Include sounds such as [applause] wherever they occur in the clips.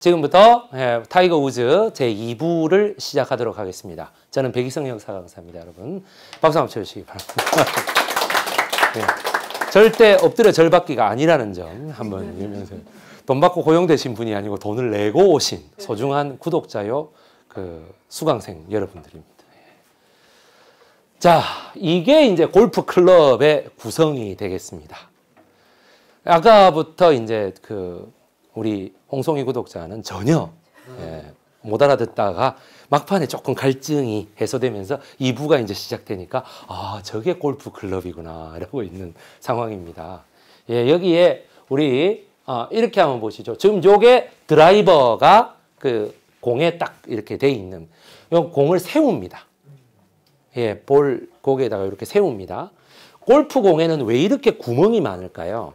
지금부터 예, 타이거 우즈 제2부를 시작하도록 하겠습니다. 저는 백이성 형사 강사입니다. 여러분 박수 한번 쳐주시기 바랍니다. 네. [laughs] 절대 엎드려 절받기가 아니라는 점 한번 유명세돈 네. 받고 고용되신 분이 아니고 돈을 내고 오신 네. 소중한 구독자요 그 수강생 여러분들입니다. 예. 자, 이게 이제 골프 클럽의 구성이 되겠습니다. 아까부터 이제 그 우리 홍성희 구독자는 전혀 예, 못 알아듣다가 막판에 조금 갈증이 해소되면서 2부가 이제 시작되니까 아 저게 골프 클럽이구나 라고 있는 상황입니다. 예, 여기에 우리 아, 이렇게 한번 보시죠. 지금 요게 드라이버가 그 공에 딱 이렇게 돼 있는 요 공을 세웁니다. 예, 볼 거기에다가 이렇게 세웁니다. 골프 공에는 왜 이렇게 구멍이 많을까요?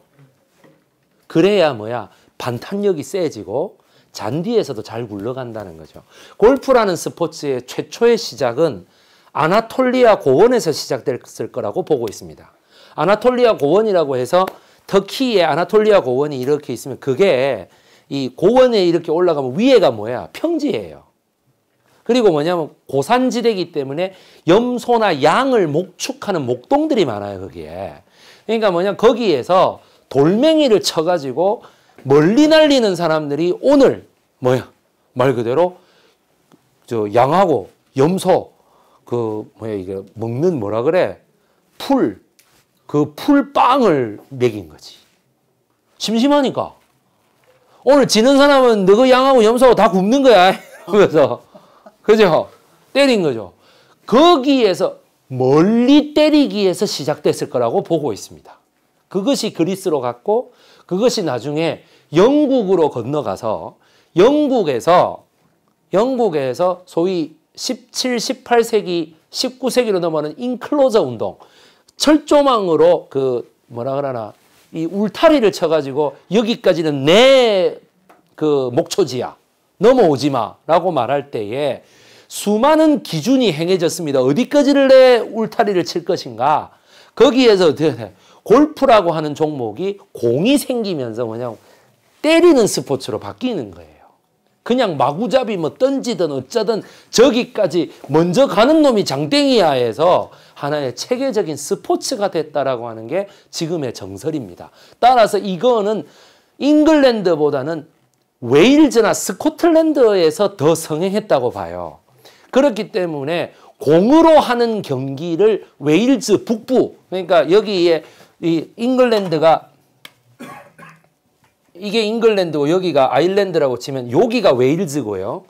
그래야 뭐야 반탄력이 세지고 잔디에서도 잘 굴러간다는 거죠. 골프라는 스포츠의 최초의 시작은 아나톨리아 고원에서 시작됐을 거라고 보고 있습니다. 아나톨리아 고원이라고 해서 터키의 아나톨리아 고원이 이렇게 있으면 그게 이 고원에 이렇게 올라가면 위에가 뭐야? 평지예요. 그리고 뭐냐면 고산지대이기 때문에 염소나 양을 목축하는 목동들이 많아요, 거기에. 그러니까 뭐냐 면 거기에서 돌멩이를 쳐가지고 멀리 날리는 사람들이 오늘 뭐야 말 그대로 저 양하고 염소 그 뭐야 이게 먹는 뭐라 그래 풀그 풀빵을 먹인 거지 심심하니까 오늘 지는 사람은 너그 양하고 염소다굽는 거야 [laughs] 그래서 그죠 때린 거죠 거기에서 멀리 때리기에서 시작됐을 거라고 보고 있습니다 그것이 그리스로 갔고 그것이 나중에 영국으로 건너가서 영국에서 영국에서 소위 17, 18세기, 19세기로 넘어가는 인클로저 운동, 철조망으로 그 뭐라 그러나 이 울타리를 쳐가지고 여기까지는 내 그 목초지야 넘어오지 마라고 말할 때에 수많은 기준이 행해졌습니다. 어디까지를 내 울타리를 칠 것인가? 거기에서 [laughs] 골프라고 하는 종목이 공이 생기면서 뭐냐 때리는 스포츠로 바뀌는 거예요. 그냥 마구잡이 뭐 던지든 어쩌든 저기까지 먼저 가는 놈이 장땡이야 해서 하나의 체계적인 스포츠가 됐다라고 하는 게 지금의 정설입니다. 따라서 이거는 잉글랜드보다는 웨일즈나 스코틀랜드에서 더 성행했다고 봐요. 그렇기 때문에 공으로 하는 경기를 웨일즈 북부 그러니까 여기에 이 잉글랜드가 이게 잉글랜드고 여기가 아일랜드라고 치면 여기가 웨일즈고요.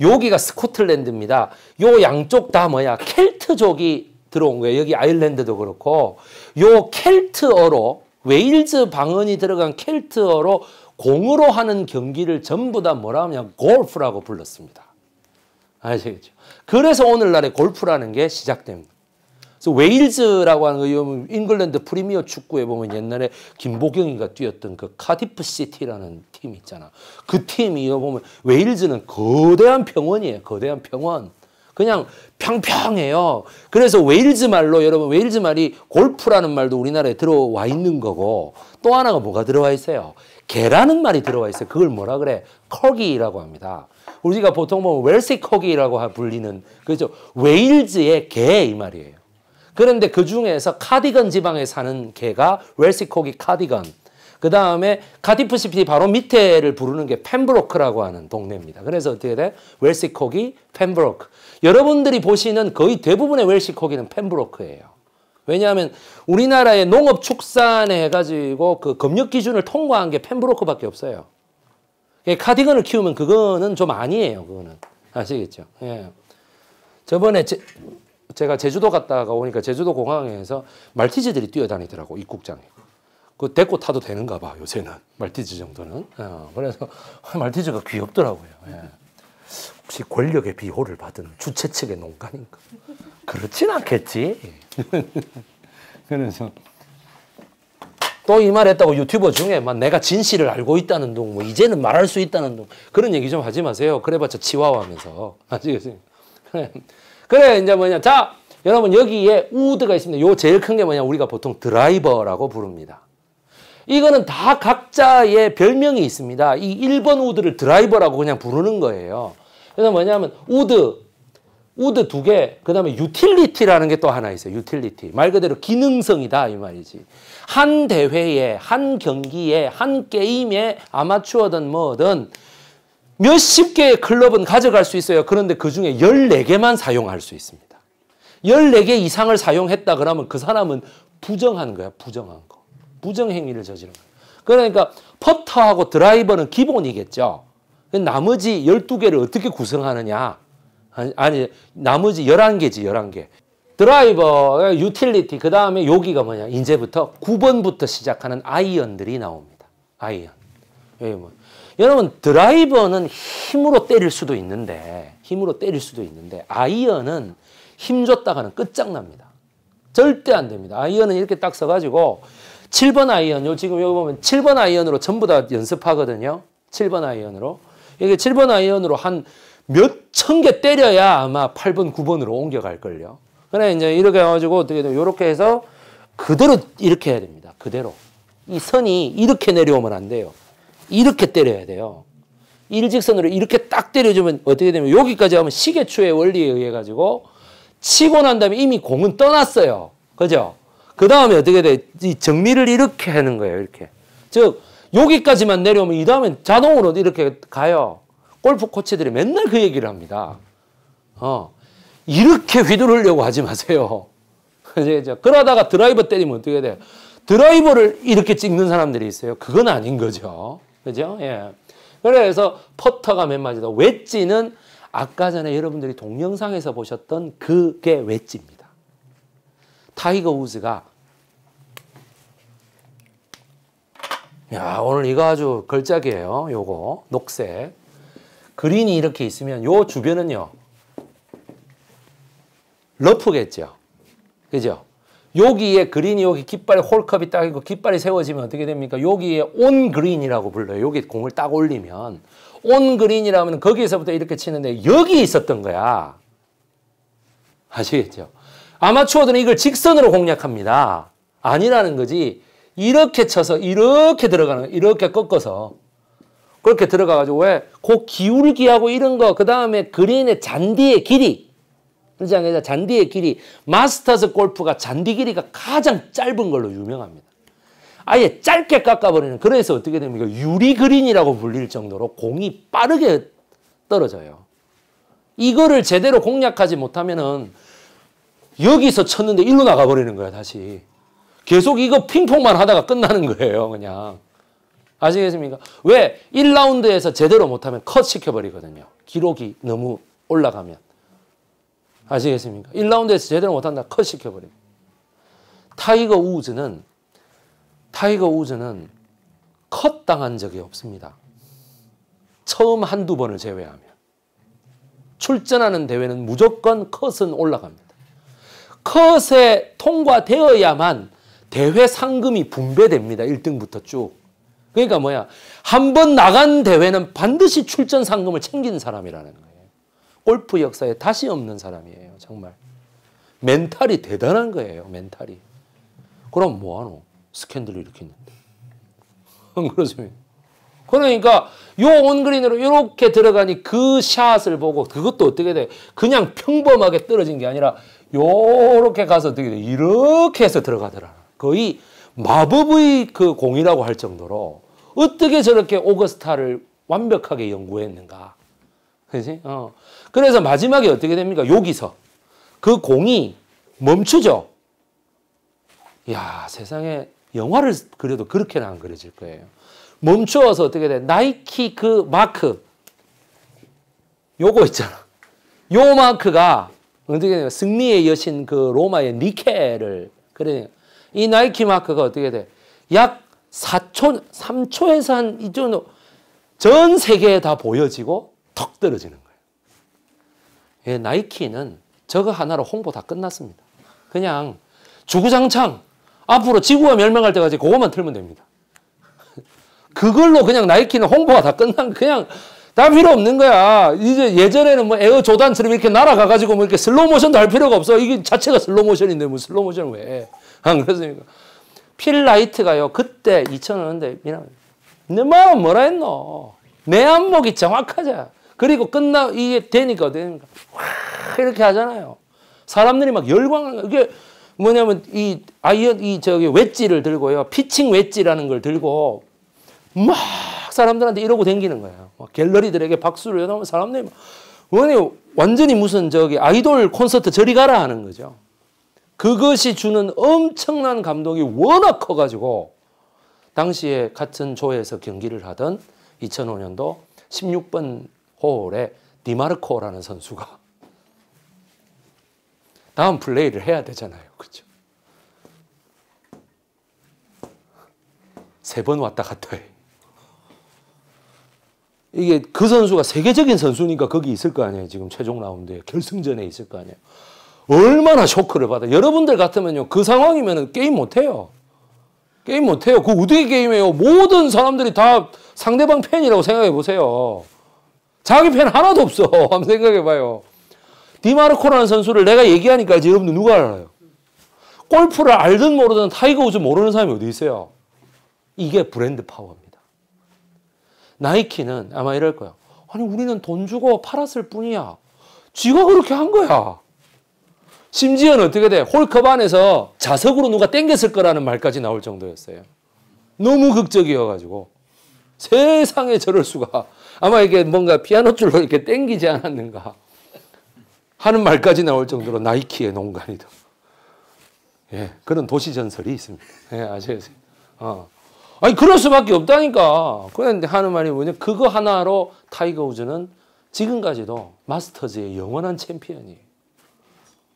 여기가 스코틀랜드입니다. 요 양쪽 다 뭐야? 켈트족이 들어온 거예요. 여기 아일랜드도 그렇고 요 켈트어로 웨일즈 방언이 들어간 켈트어로 공으로 하는 경기를 전부 다 뭐라 하면 골프라고 불렀습니다. 아시겠죠? 그래서 오늘날의 골프라는 게 시작됩니다. 그래서 웨일즈라고 하는 거원 잉글랜드 프리미어 축구에 보면 옛날에 김보경이가 뛰었던 그 카디프 시티라는 팀 있잖아. 그 팀이 보면 웨일즈는 거대한 병원이에요. 거대한 병원. 그냥 평평해요. 그래서 웨일즈 말로 여러분 웨일즈 말이 골프라는 말도 우리나라에 들어와 있는 거고 또 하나가 뭐가 들어와 있어요? 개라는 말이 들어와 있어요. 그걸 뭐라 그래? 커기라고 합니다. 우리가 보통 보면 웰시 커기라고 불리는 그죠? 웨일즈의 개 이 말이에요. 그런데 그 중에서 카디건 지방에 사는 개가 웰시코기 카디건. 그 다음에 카디프 시티 바로 밑에를 부르는 게 펜브로크라고 하는 동네입니다. 그래서 어떻게 돼? 웰시코기, 펜브로크. 여러분들이 보시는 거의 대부분의 웰시코기는 펜브로크예요. 왜냐하면 우리나라의 농업축산에 해가지고 그 검역 기준을 통과한 게 펜브로크밖에 없어요. 예, 카디건을 키우면 그거는 좀 아니에요. 그거는 아시겠죠? 예. 저번에 제, 제가 제주도 갔다가 오니까 제주도 공항에서 말티즈들이 뛰어다니더라고 입국장에. 그 데리고 타도 되는가 봐 요새는 말티즈 정도는. 어, 그래서 [laughs] 말티즈가 귀엽더라고요. 예. 혹시 권력의 비호를 받은 주최 측의 농간인가? 그렇진 않겠지. [laughs] 그래서 또 이 말했다고 유튜버 중에 막 내가 진실을 알고 있다는 둥, 뭐 이제는 말할 수 있다는 둥 그런 얘기 좀 하지 마세요. 그래봤자 치와와면서 [laughs] 아시겠어요? 그래 이제 뭐냐 자 여러분 여기에 우드가 있습니다. 요 제일 큰 게 뭐냐 우리가 보통 드라이버라고 부릅니다. 이거는 다 각자의 별명이 있습니다. 이 1번 우드를 드라이버라고 그냥 부르는 거예요. 그래서 뭐냐면 우드, 우드 두 개, 그 다음에 유틸리티라는 게 또 하나 있어요. 유틸리티. 말 그대로 기능성이다 이 말이지. 한 대회에, 한 경기에, 한 게임에 아마추어든 뭐든 몇십 개의 클럽은 가져갈 수 있어요. 그런데 그 중에 14개만 사용할 수 있습니다. 14개 이상을 사용했다 그러면 그 사람은 부정한 거야. 부정한 거. 부정행위를 저지른 거야. 그러니까 퍼터하고 드라이버는 기본이겠죠. 나머지 12개를 어떻게 구성하느냐. 아니, 나머지 11개지, 11개. 드라이버, 유틸리티, 그 다음에 여기가 뭐냐. 이제부터 9번부터 시작하는 아이언들이 나옵니다. 아이언. 뭐 여러분 드라이버는 힘으로 때릴 수도 있는데 힘으로 때릴 수도 있는데 아이언은 힘줬다가는 끝장납니다. 절대 안 됩니다. 아이언은 이렇게 딱 써가지고 7번 아이언, 요 지금 여기 보면 7번 아이언으로 전부 다 연습하거든요. 7번 아이언으로. 이게 7번 아이언으로 한 몇 천 개 때려야 아마 8번, 9번으로 옮겨갈걸요. 그래, 이제 이렇게 해가지고 어떻게 이렇게 해서 그대로 이렇게 해야 됩니다. 그대로. 이 선이 이렇게 내려오면 안 돼요. 이렇게 때려야 돼요. 일직선으로 이렇게 딱 때려주면 어떻게 되면 여기까지 하면 시계추의 원리에 의해 가지고 치고 난 다음에 이미 공은 떠났어요. 그죠? 그 다음에 어떻게 돼? 이 정리를 이렇게 하는 거예요. 이렇게. 즉, 여기까지만 내려오면 이 다음엔 자동으로 이렇게 가요. 골프 코치들이 맨날 그 얘기를 합니다. 어. 이렇게 휘두르려고 하지 마세요. [laughs] 그죠? 그러다가 드라이버 때리면 어떻게 돼요? 드라이버를 이렇게 찍는 사람들이 있어요. 그건 아닌 거죠. 그죠? 예. 그래서 퍼터가 몇 마디다. 웨지는 아까 전에 여러분들이 동영상에서 보셨던 그게 웨지입니다. 타이거 우즈가 야 오늘 이거 아주 걸작이에요. 요거 녹색 그린이 이렇게 있으면 요 주변은요 러프겠죠. 그죠? 여기에 그린이 여기 깃발 홀컵이 딱 있고 깃발이 세워지면 어떻게 됩니까? 여기에 온 그린이라고 불러요. 여기 공을 딱 올리면 온 그린이라면 거기에서부터 이렇게 치는데 여기 있었던 거야. 아시겠죠? 아마추어들은 이걸 직선으로 공략합니다. 아니라는 거지. 이렇게 쳐서 이렇게 들어가는 거야. 이렇게 꺾어서 그렇게 들어가가지고 왜그 기울기하고 이런 거그 다음에 그린의 잔디의 길이 그러지 잔디의 길이 마스터스 골프가 잔디 길이가 가장 짧은 걸로 유명합니다. 아예 짧게 깎아버리는 그래서 어떻게 됩니까? 유리 그린이라고 불릴 정도로 공이 빠르게 떨어져요. 이거를 제대로 공략하지 못하면은 여기서 쳤는데 일로 나가버리는 거야 다시. 계속 이거 핑퐁만 하다가 끝나는 거예요 그냥. 아시겠습니까? 왜? 1라운드에서 제대로 못하면 컷 시켜버리거든요. 기록이 너무 올라가면. 아시겠습니까? 1라운드에서 제대로 못한다. 컷 시켜버립니다. 타이거 우즈는 타이거 우즈는 컷 당한 적이 없습니다. 처음 한두 번을 제외하면. 출전하는 대회는 무조건 컷은 올라갑니다. 컷에 통과되어야만 대회 상금이 분배됩니다. 1등부터 쭉. 그러니까 뭐야. 한 번 나간 대회는 반드시 출전 상금을 챙긴 사람이라는 거예요. 골프 역사에 다시 없는 사람이에요. 정말. 멘탈이 대단한 거예요. 멘탈이. 그럼 뭐하노? 스캔들을 일으켰는데. [laughs] 그러죠. 그러니까 요 온그린으로 이렇게 들어가니 그 샷을 보고 그것도 어떻게 돼? 그냥 평범하게 떨어진 게 아니라 요렇게 가서 어떻게 돼? 이렇게 해서 들어가더라. 거의 마법의 그 공이라고 할 정도로 어떻게 저렇게 오거스타를 완벽하게 연구했는가. 그지? 어. 그래서 마지막에 어떻게 됩니까? 여기서 그 공이 멈추죠. 야 세상에 영화를 그려도 그렇게는 안 그려질 거예요. 멈추어서 어떻게 돼? 나이키 그 마크 요거 있잖아. 요 마크가 어떻게 되냐? 승리의 여신 그 로마의 니케를 그러니이 나이키 마크가 어떻게 돼? 약 4초 3초에서 한이쪽으전 세계에 다 보여지고 턱 떨어지는 거예요. 예, 나이키는 저거 하나로 홍보 다 끝났습니다. 그냥 주구장창 앞으로 지구가 멸망할 때까지 그것만 틀면 됩니다. [laughs] 그걸로 그냥 나이키는 홍보가 다 끝난 그냥 다 필요 없는 거야. 이제 예전에는 뭐 에어 조단처럼 이렇게 날아가가지고 뭐 이렇게 슬로우 모션도 할 필요가 없어. 이게 자체가 슬로우 모션인데 뭐 슬로우 모션 왜? [laughs] 안 그렇습니까? 필라이트가요. 그때 2000년대 미남 내 마음 뭐라 했노? 내 안목이 정확하자. 그리고 끝나 이게 되니까 어떻게 됩니까? 와 이렇게 하잖아요. 사람들이 막열광하 이게 뭐냐면 이 아이언 이 저기 웨지를 들고요. 피칭 웨지라는 걸 들고 막 사람들한테 이러고 댕기는 거예요. 갤러리들에게 박수를 해놓으면 사람들이 막원 완전히 무슨 저기 아이돌 콘서트 저리 가라 하는 거죠. 그것이 주는 엄청난 감동이 워낙 커가지고 당시에 같은 조에서 경기를 하던 2005년도 16번 호홀의 디마르코라는 선수가 다음 플레이를 해야 되잖아요. 그죠? 세 번 왔다 갔다 해. 이게 그 선수가 세계적인 선수니까 거기 있을 거 아니에요. 지금 최종 라운드에 결승전에 있을 거 아니에요. 얼마나 쇼크를 받아. 여러분들 같으면요. 그 상황이면 게임 못 해요. 게임 못 해요. 그 우드의 게임이에요. 모든 사람들이 다 상대방 팬이라고 생각해 보세요. 자기 팬 하나도 없어. [laughs] 한번 생각해봐요. 디마르코라는 선수를 내가 얘기하니까 이제 여러분들 누가 알아요? 골프를 알든 모르든 타이거 우즈 모르는 사람이 어디 있어요? 이게 브랜드 파워입니다. 나이키는 아마 이럴 거야. 아니 우리는 돈 주고 팔았을 뿐이야. 지가 그렇게 한 거야. 심지어는 어떻게 돼? 홀컵 안에서 자석으로 누가 땡겼을 거라는 말까지 나올 정도였어요. 너무 극적이어가지고 세상에 저럴 수가 아마 이게 뭔가 피아노 줄로 이렇게 땡기지 않았는가 하는 말까지 나올 정도로 나이키의 농간이다. 예, 그런 도시 전설이 있습니다. 예, 아시겠어요? 어. 아니 그럴 수밖에 없다니까. 그런데 하는 말이 뭐냐? 그거 하나로 타이거 우즈는 지금까지도 마스터즈의 영원한 챔피언이에요.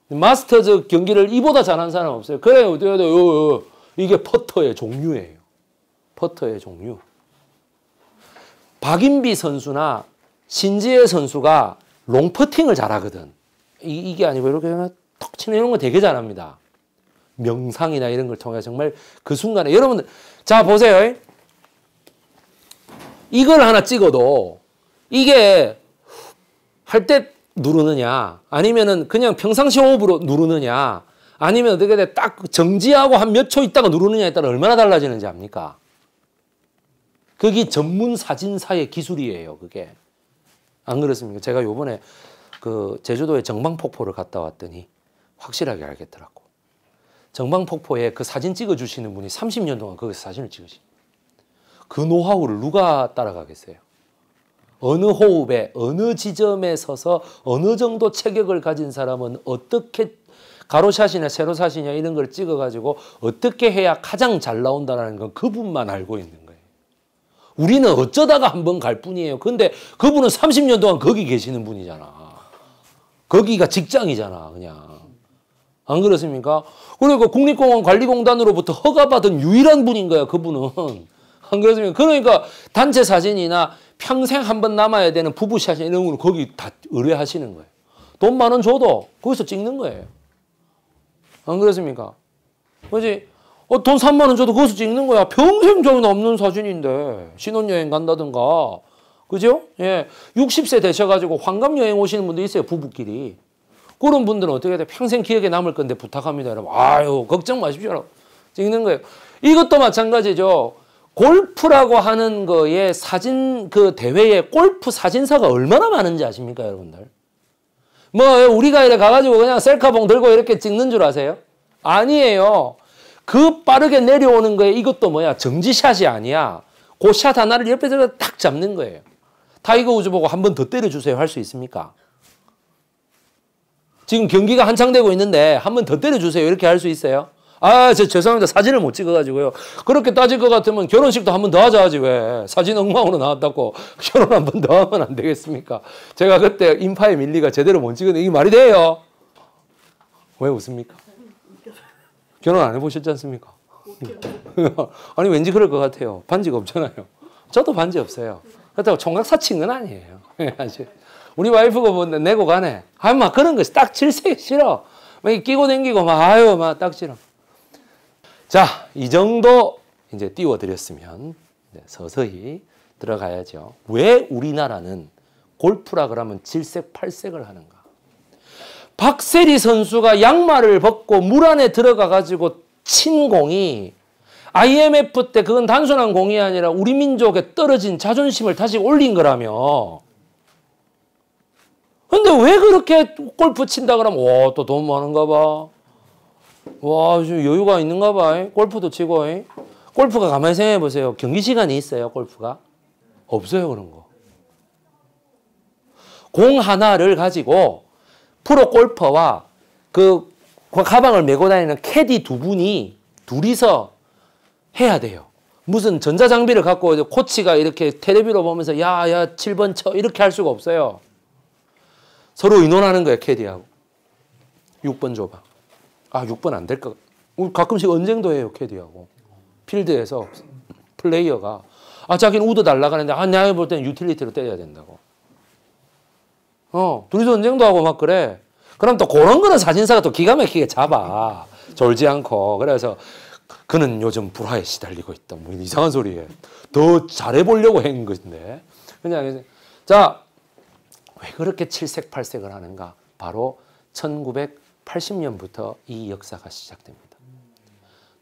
마스터즈 경기를 이보다 잘한 사람 없어요. 그래요. 어, 어. 이게 퍼터의 종류예요. 퍼터의 종류. 박인비 선수나 신지혜 선수가 롱퍼팅을 잘하거든. 이, 게 아니고 이렇게 그냥 턱 치는 이런 거 되게 잘합니다. 명상이나 이런 걸 통해 정말 그 순간에 여러분들 자 보세요. 이걸 하나 찍어도 이게 할 때 누르느냐 아니면은 그냥 평상시 호흡으로 누르느냐 아니면 어떻게 돼딱 정지하고 한 몇 초 있다가 누르느냐에 따라 얼마나 달라지는지 압니까? 그게 전문 사진사의 기술이에요. 그게 안 그렇습니까? 제가 요번에 그 제주도에 정방폭포를 갔다 왔더니 확실하게 알겠더라고. 정방폭포에 그 사진 찍어주시는 분이 30년 동안 거기서 사진을 찍으신. 그 노하우를 누가 따라가겠어요? 어느 호흡에 어느 지점에 서서 어느 정도 체격을 가진 사람은 어떻게 가로샷이나 세로샷이냐 이런 걸 찍어가지고 어떻게 해야 가장 잘 나온다라는 건 그분만 알고 있는 거예요. 우리는 어쩌다가 한 번 갈 뿐이에요. 근데 그분은 30년 동안 거기 계시는 분이잖아. 거기가 직장이잖아, 그냥. 안 그렇습니까? 그리고 그러니까 국립공원 관리공단으로부터 허가받은 유일한 분인 거야, 그분은. 안 그렇습니까? 그러니까 단체 사진이나 평생 한 번 남아야 되는 부부 샷진 이런 거는 거기 다 의뢰하시는 거예요. 돈 많은 줘도 거기서 찍는 거예요. 안 그렇습니까? 그지 어, 돈 3만 원 줘도 그것을 찍는 거야. 평생 저는 없는 사진인데 신혼여행 간다든가 그죠? 예, 60세 되셔가지고 환갑여행 오시는 분도 있어요 부부끼리. 그런 분들은 어떻게 돼? 평생 기억에 남을 건데 부탁합니다, 여러분. 아유 걱정 마십시오, 여러분. 찍는 거예요. 이것도 마찬가지죠. 골프라고 하는 거에 사진 그 대회에 골프 사진사가 얼마나 많은지 아십니까, 여러분들? 뭐 우리가 이래 가가지고 그냥 셀카봉 들고 이렇게 찍는 줄 아세요? 아니에요. 그 빠르게 내려오는 거에 이것도 뭐야 정지샷이 아니야. 고샷 그 하나를 옆에 들딱 잡는 거예요. 타이거 우즈 보고 한 번 더 때려주세요 할 수 있습니까? 지금 경기가 한창 되고 있는데 한 번 더 때려주세요 이렇게 할 수 있어요? 아, 저 죄송합니다. 사진을 못 찍어가지고요. 그렇게 따질 것 같으면 결혼식도 한 번 더 하자 하지 왜. 사진 엉망으로 나왔다고 [laughs] 결혼 한 번 더 하면 안 되겠습니까? 제가 그때 인파의 밀리가 제대로 못 찍은 이게 말이 돼요? 왜 웃습니까? 결혼 안 해보셨지 않습니까? [laughs] 아니 왠지 그럴 것 같아요. 반지가 없잖아요. 저도 반지 없어요. 그렇다고 총각 사칭은 아니에요. [laughs] 예, 우리 와이프가 뭔 뭐 내고 가네. 아막 그런 것딱 질색 싫어. 막 끼고 당기고 막 아유 막 딱 싫어. 자 이 정도 이제 띄워드렸으면 이제 서서히 들어가야죠. 왜 우리나라는 골프라 그러면 질색 팔색을 하는가? 박세리 선수가 양말을 벗고 물 안에 들어가 가지고 친 공이 IMF 때 그건 단순한 공이 아니라 우리 민족의 떨어진 자존심을 다시 올린 거라며. 근데 왜 그렇게 골프 친다 그러면 와 또 돈 많은가 봐. 와 여유가 있는가 봐. 골프도 치고. 골프가 가만히 생각해 보세요. 경기 시간이 있어요 골프가? 없어요 그런 거. 공 하나를 가지고 프로 골퍼와 그 가방을 메고 다니는 캐디 두 분이 둘이서 해야 돼요. 무슨 전자장비를 갖고 코치가 이렇게 테레비로 보면서 야, 야, 7번 쳐. 이렇게 할 수가 없어요. 서로 의논하는 거예요, 캐디하고. 6번 줘봐. 아, 6번 안 될 것. 가끔씩 언쟁도 해요, 캐디하고. 필드에서 플레이어가. 아, 자기는 우드 날라가는데, 아, 내가 볼 때는 유틸리티로 때려야 된다고. 어, 둘이 전쟁도 하고 막 그래. 그럼 또 그런 거는 사진사가 또 기가 막히게 잡아. 졸지 않고. 그래서 그, 그는 요즘 불화에 시달리고 있다. 뭐 이상한 소리에. 더 잘해보려고 한것인데 그냥, 자, 왜 그렇게 칠색팔색을 하는가? 바로 1980년부터 이 역사가 시작됩니다.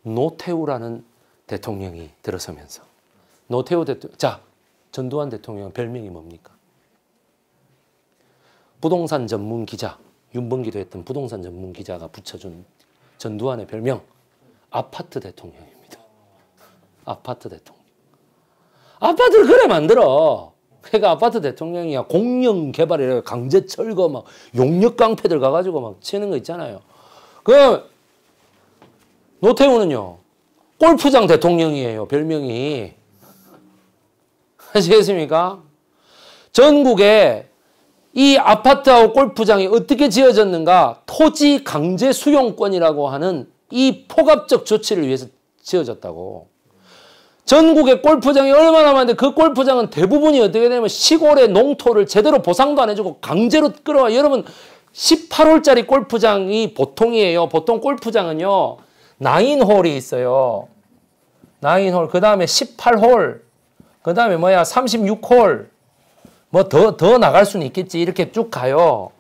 노태우라는 대통령이 들어서면서 노태우 대통령, 자, 전두환 대통령 별명이 뭡니까? 부동산 전문 기자, 윤번기도 했던 부동산 전문 기자가 붙여준 전두환의 별명 아파트 대통령입니다. 아파트 대통령. 아파트를 그래 만들어. 그러니까 아파트 대통령이야 공영 개발이라 강제 철거 막 용역 깡패들 가가지고 막 치는 거 있잖아요. 그 노태우는요 골프장 대통령이에요 별명이 아시겠습니까? 전국에 이 아파트하고 골프장이 어떻게 지어졌는가 토지 강제 수용권이라고 하는 이 포괄적 조치를 위해서 지어졌다고 전국의 골프장이 얼마나 많은데 그 골프장은 대부분이 어떻게 되면 냐 시골의 농토를 제대로 보상도 안 해주고 강제로 끌어와 여러분 18홀짜리 골프장이 보통이에요 보통 골프장은요 9홀이 있어요 9홀 그 다음에 18홀 그 다음에 뭐야 36홀 뭐 더, 더 나갈 수는 있겠지. 이렇게 쭉 가요.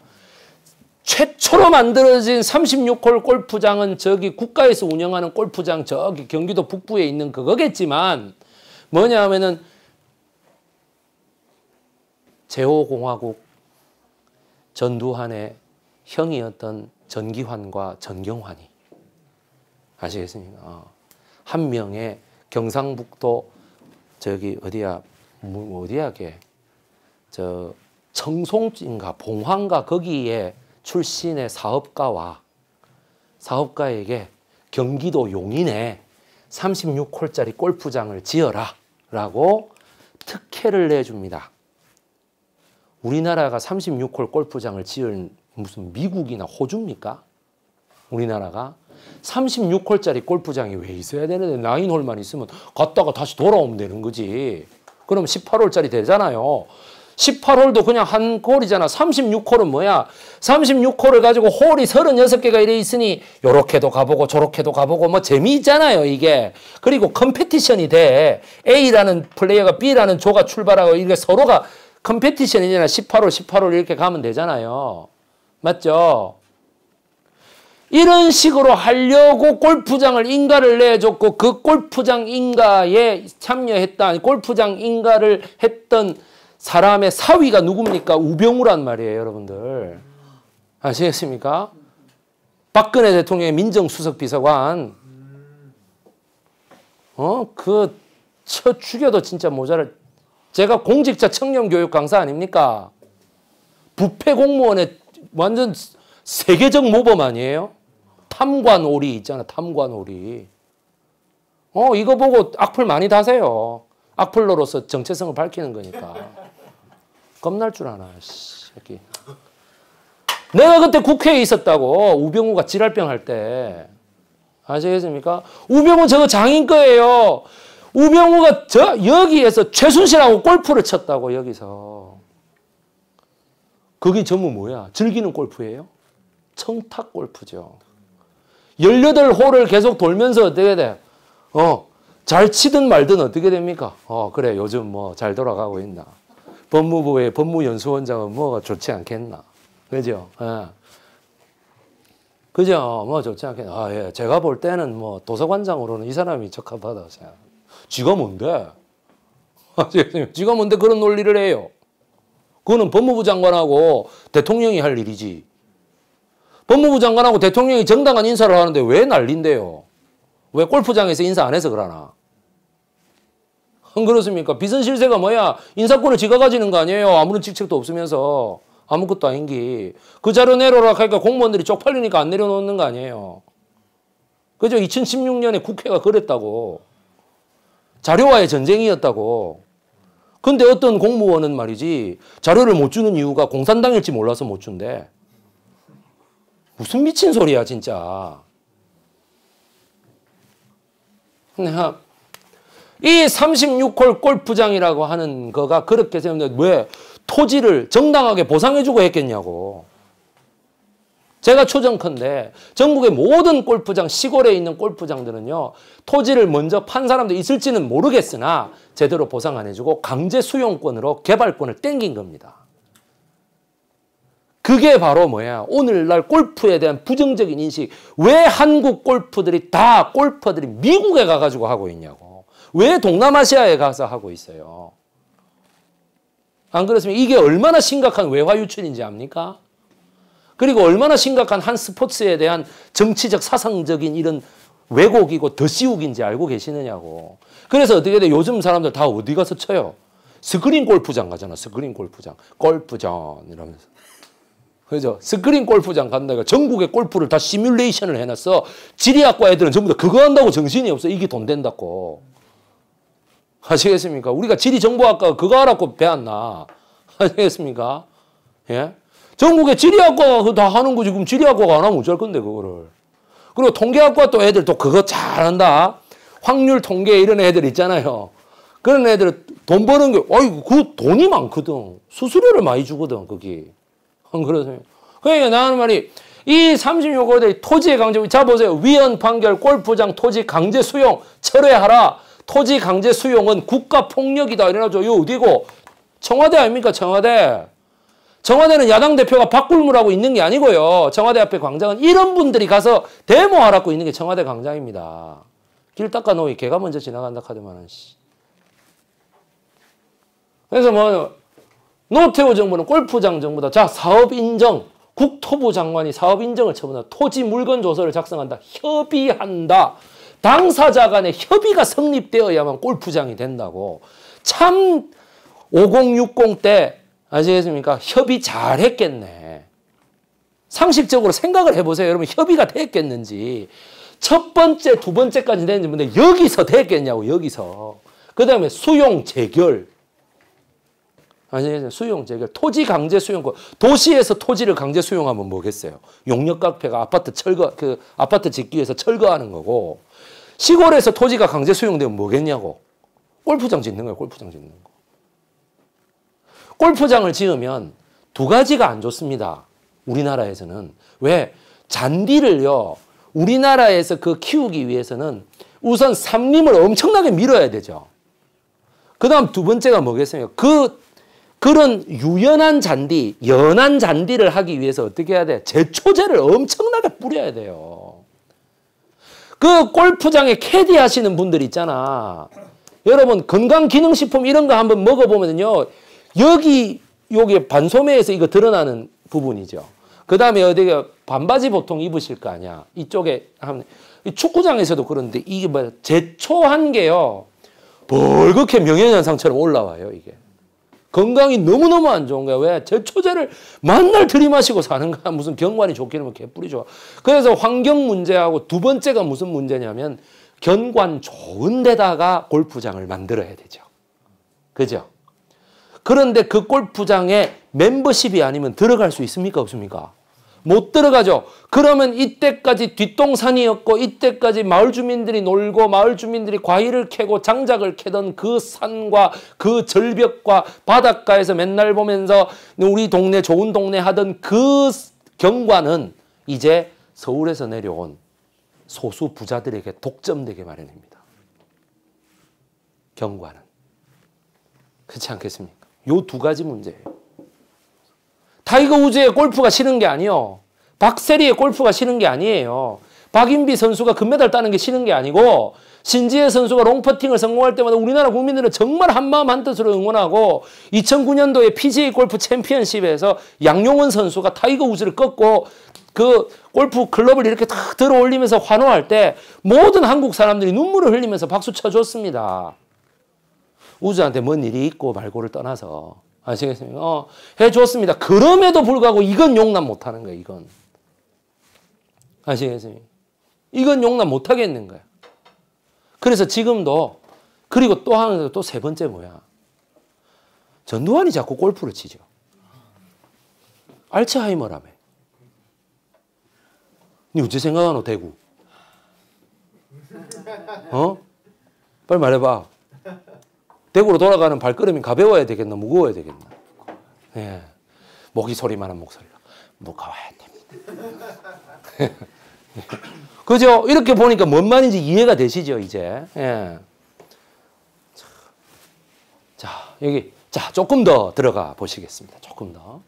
최초로 만들어진 36홀 골프장은 저기 국가에서 운영하는 골프장 저기 경기도 북부에 있는 그거겠지만 뭐냐 하면은 제호공화국 전두환의 형이었던 전기환과 전경환이 아시겠습니까? 어. 한 명의 경상북도 저기 어디야 어디야 게저 청송인가 봉황가 거기에 출신의 사업가와 사업가에게 경기도 용인에 36홀짜리 골프장을 지어라 라고 특혜를 내줍니다. 우리나라가 36홀 골프장을 지을 무슨 미국이나 호주입니까? 우리나라가 36홀짜리 골프장이 왜 있어야 되는데 9홀만 있으면 갔다가 다시 돌아오면 되는 거지. 그럼 18홀짜리 되잖아요. 18홀도 그냥 한 홀이잖아. 36홀은 뭐야? 36홀을 가지고 홀이 36개가 이래 있으니 요렇게도 가보고 저렇게도 가보고 뭐 재미있잖아요, 이게. 그리고 컴페티션이 돼. A라는 플레이어가 B라는 조가 출발하고 이게 서로가 컴페티션이잖아. 18홀, 18홀 이렇게 가면 되잖아요. 맞죠? 이런 식으로 하려고 골프장을 인가를 내줬고 그 골프장 인가에 참여했다. 골프장 인가를 했던 사람의 사위가 누굽니까? 우병우란 말이에요, 여러분들. 아시겠습니까? 박근혜 대통령의 민정수석 비서관. 어, 그, 쳐 죽여도 진짜 모자를. 제가 공직자 청년교육 강사 아닙니까? 부패 공무원의 완전 세계적 모범 아니에요? 탐관오리 있잖아, 탐관오리. 어, 이거 보고 악플 많이 다세요. 악플러로서 정체성을 밝히는 거니까. 겁날 줄 아나, 새끼. 내가 그때 국회에 있었다고 우병우가 지랄병 할때 아시겠습니까? 우병우 저거 장인 거예요. 우병우가 저 여기에서 최순실하고 골프를 쳤다고 여기서 그게 전부 뭐야? 즐기는 골프예요? 청탁 골프죠. 18홀을 계속 돌면서 어떻게 돼? 어, 잘 치든 말든 어떻게 됩니까? 어, 그래 요즘 뭐 잘 돌아가고 있나. 법무부의 법무연수원장은 뭐가 좋지 않겠나. 그죠? 예. 그죠? 뭐 좋지 않겠나. 아, 예. 제가 볼 때는 뭐 도서관장으로는 이 사람이 적합하다고 생각 지가 뭔데? 아, [laughs] 지가 뭔데 그런 논리를 해요? 그거는 법무부 장관하고 대통령이 할 일이지. 법무부 장관하고 대통령이 정당한 인사를 하는데 왜 난린데요? 왜 골프장에서 인사 안 해서 그러나? 안 그렇습니까? 비선실세가 뭐야? 인사권을 지가 가지는 거 아니에요. 아무런 직책도 없으면서. 아무것도 아닌 게. 그 자료 내려라 하니까 공무원들이 쪽팔리니까 안 내려놓는 거 아니에요. 그죠? 2016년에 국회가 그랬다고. 자료와의 전쟁이었다고. 근데 어떤 공무원은 말이지 자료를 못 주는 이유가 공산당일지 몰라서 못 준대. 무슨 미친 소리야 진짜. 근데 이 36홀 골프장이라고 하는 거가 그렇게 되면 왜 토지를 정당하게 보상해주고 했겠냐고. 제가 초정컨대 전국의 모든 골프장 시골에 있는 골프장들은요 토지를 먼저 판 사람도 있을지는 모르겠으나 제대로 보상 안 해주고 강제 수용권으로 개발권을 땡긴 겁니다. 그게 바로 뭐야 오늘날 골프에 대한 부정적인 인식 왜 한국 골프들이 다 골퍼들이 미국에 가가지고 하고 있냐고 왜 동남아시아에 가서 하고 있어요? 안 그렇습니까? 이게 얼마나 심각한 외화 유출인지 압니까? 그리고 얼마나 심각한 한 스포츠에 대한 정치적 사상적인 이런 왜곡이고 더씌욱인지 알고 계시느냐고. 그래서 어떻게 돼? 요즘 사람들 다 어디 가서 쳐요? 스크린 골프장 가잖아. 스크린 골프장. 골프전 이러면서. 그죠? 스크린 골프장 간다가 전국의 골프를 다 시뮬레이션을 해놨어. 지리학과 애들은 전부 다 그거 한다고 정신이 없어. 이게 돈 된다고. 아시겠습니까? 우리가 지리정보학과 그거 하라고 배웠나? 아시겠습니까? 예? 전국에 지리학과가 다 하는 거지. 그럼 지리학과가 안 하면 어쩔 건데, 그거를. 그리고 통계학과 또 애들 또 그거 잘한다. 확률 통계 이런 애들 있잖아요. 그런 애들 돈 버는 게, 어이, 그 돈이 많거든. 수수료를 많이 주거든, 거기. 안 그러세요? 그러니까 나는 말이, 이 36호대 토지 의 강제, 자, 보세요. 위헌 판결, 골프장 토지 강제 수용, 철회하라. 토지 강제 수용은 국가 폭력이다 이래나죠. 이 어디고? 청와대 아닙니까? 청와대. 청와대는 야당 대표가 박꿀무라고 있는 게 아니고요. 청와대 앞에 광장은 이런 분들이 가서 데모하라고 있는 게 청와대 광장입니다. 길 닦아 놓이 개가 먼저 지나간다 카드만은 씨. 그래서 뭐 노태우 정부는 골프장 정부다. 자 사업 인정. 국토부 장관이 사업 인정을 처분한 토지 물건 조서를 작성한다. 협의한다. 당사자 간의 협의가 성립되어야만 골프장이 된다고. 참5060때 아시겠습니까? 협의 잘 했겠네. 상식적으로 생각을 해보세요. 여러분 협의가 됐겠는지. 첫 번째, 두 번째까지 됐는지 근데 여기서 됐겠냐고 여기서. 그 다음에 수용 재결. 아니, 수용 재결. 토지 강제 수용권. 도시에서 토지를 강제 수용하면 뭐겠어요? 용역 깡패가 아파트 철거, 그 아파트 짓기 위해서 철거하는 거고. 시골에서 토지가 강제 수용되면 뭐겠냐고. 골프장 짓는 거예 골프장 짓는 거. 골프장을 지으면 두 가지가 안 좋습니다. 우리나라에서는. 왜? 잔디를요. 우리나라에서 그 키우기 위해서는 우선 삼림을 엄청나게 밀어야 되죠. 그 다음 두 번째가 뭐겠어요? 그, 그런 유연한 잔디, 연한 잔디를 하기 위해서 어떻게 해야 돼? 제초제를 엄청나게 뿌려야 돼요. 그 골프장에 캐디 하시는 분들 있잖아. 여러분 건강기능식품 이런 거 한번 먹어보면요. 여기 요게 반소매에서 이거 드러나는 부분이죠. 그 다음에 어디가 반바지 보통 입으실 거 아니야. 이쪽에 한 축구장에서도 그런데 이게 뭐 제초한 게요. 벌겋게 명예현상처럼 올라와요 이게. 건강이 너무너무 안 좋은 거야. 왜? 제초제를 만날 들이마시고 사는 거야. [laughs] 무슨 경관이 좋기는 뭐 개뿔이 좋아. 그래서 환경 문제하고 두 번째가 무슨 문제냐면 견관 좋은 데다가 골프장을 만들어야 되죠. 그죠? 그런데 그 골프장에 멤버십이 아니면 들어갈 수 있습니까? 없습니까? 못 들어가죠. 그러면 이때까지 뒷동산이었고 이때까지 마을 주민들이 놀고 마을 주민들이 과일을 캐고 장작을 캐던 그 산과 그 절벽과 바닷가에서 맨날 보면서 우리 동네 좋은 동네 하던 그 경관은 이제 서울에서 내려온 소수 부자들에게 독점되게 마련입니다. 경관은. 그렇지 않겠습니까? 요 두 가지 문제예요. 타이거 우즈의 골프가 싫은 게 아니요. 박세리의 골프가 싫은 게 아니에요. 박인비 선수가 금메달 따는 게 싫은 게 아니고 신지혜 선수가 롱퍼팅을 성공할 때마다 우리나라 국민들은 정말 한마음 한뜻으로 응원하고 2009년도에 PGA 골프 챔피언십에서 양용원 선수가 타이거 우즈를 꺾고 그 골프 클럽을 이렇게 탁 들어올리면서 환호할 때 모든 한국 사람들이 눈물을 흘리면서 박수 쳐줬습니다. 우즈한테 뭔 일이 있고 말고를 떠나서 아시겠습니까? 어, 해 줬습니다. 그럼에도 불구하고 이건 용납 못 하는 거야, 이건. 아시겠습니까? 이건 용납 못 하겠는 거야. 그래서 지금도, 그리고 또 하는, 또세 번째 뭐야? 전두환이 자꾸 골프를 치죠. 알츠하이머라며. 니 어째 생각하노, 대구? 어? 빨리 말해봐. 대구로 돌아가는 발걸음이 가벼워야 되겠나 무거워야 되겠나. 예. 모기 소리만한 목소리로 무거워야 됩니다. [laughs] 그죠? 이렇게 보니까 뭔 말인지 이해가 되시죠, 이제. 예. 자, 여기 자, 조금 더 들어가 보시겠습니다. 조금 더.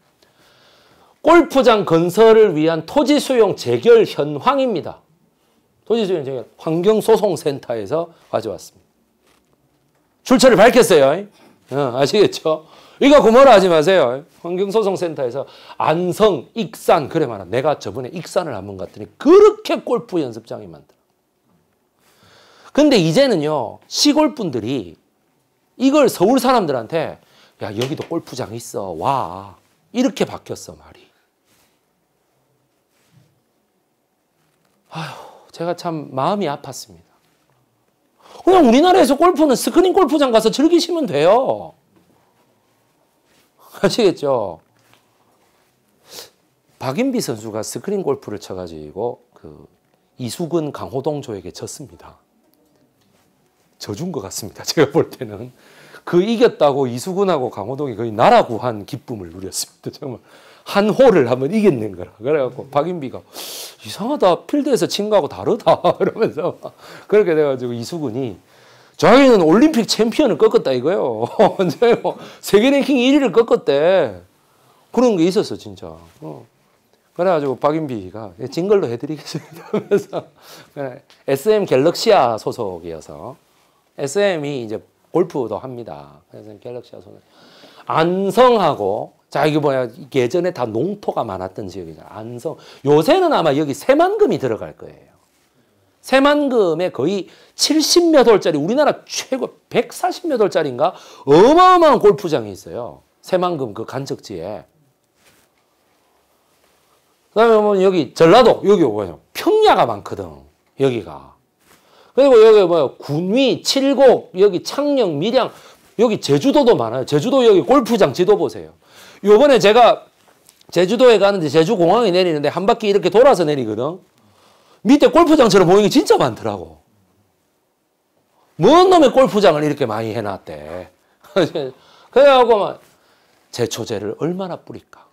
골프장 건설을 위한 토지 수용 재결 현황입니다. 토지 수용 재결 환경소송센터에서 가져왔습니다. 출처를 밝혔어요. 어, 아시겠죠? 이거 고마라 하지 마세요. 환경소송센터에서 안성, 익산, 그래 말아. 내가 저번에 익산을 한번 갔더니 그렇게 골프 연습장이 많더라. 근데 이제는요, 시골 분들이 이걸 서울 사람들한테 야, 여기도 골프장 있어. 와. 이렇게 바뀌었어, 말이. 아휴, 제가 참 마음이 아팠습니다. 그냥 우리나라에서 골프는 스크린 골프장 가서 즐기시면 돼요. 아시겠죠? 박인비 선수가 스크린 골프를 쳐가지고 그 이수근 강호동조에게 졌습니다. 져준 것 같습니다. [laughs] 제가 볼 때는. 그 이겼다고 이수근하고 강호동이 거의 나라고 한 기쁨을 누렸습니다. 정말. 한 호를 한번 이겼는 거라. 그래갖고 박인비가 이상하다. 필드에서 친 거하고 다르다. 이러면서 [laughs] 그렇게 돼가지고 이수근이 자기는 올림픽 챔피언을 꺾었다 이거예요. [laughs] 이제 뭐 세계 랭킹 1위를 꺾었대. 그런 게 있었어 진짜. 어. 그래가지고 박인비가 진 걸로 해드리겠습니다 하면서 [laughs] SM 갤럭시아 소속이어서 SM이 이제 골프도 합니다. 그래서 갤럭시아 소속 안성하고 자, 이게 뭐야. 예전에 다 농토가 많았던 지역이잖아. 안성. 요새는 아마 여기 새만금이 들어갈 거예요. 새만금에 거의 70몇 홀짜리 우리나라 최고 140몇 홀짜리인가 어마어마한 골프장이 있어요. 새만금 그 간척지에. 그다음에 뭐 여기 전라도 여기 뭐냐 평야가 많거든 여기가. 그리고 여기 뭐야 군위 칠곡 여기 창녕 밀양 여기 제주도도 많아요. 제주도 여기 골프장 지도 보세요. 요번에 제가 제주도에 가는데 제주 공항에 내리는데 한 바퀴 이렇게 돌아서 내리거든. 밑에 골프장처럼 보이는 게 진짜 많더라고. 뭔 놈의 골프장을 이렇게 많이 해놨대. [laughs] 그래갖고 막 제초제를 얼마나 뿌릴까?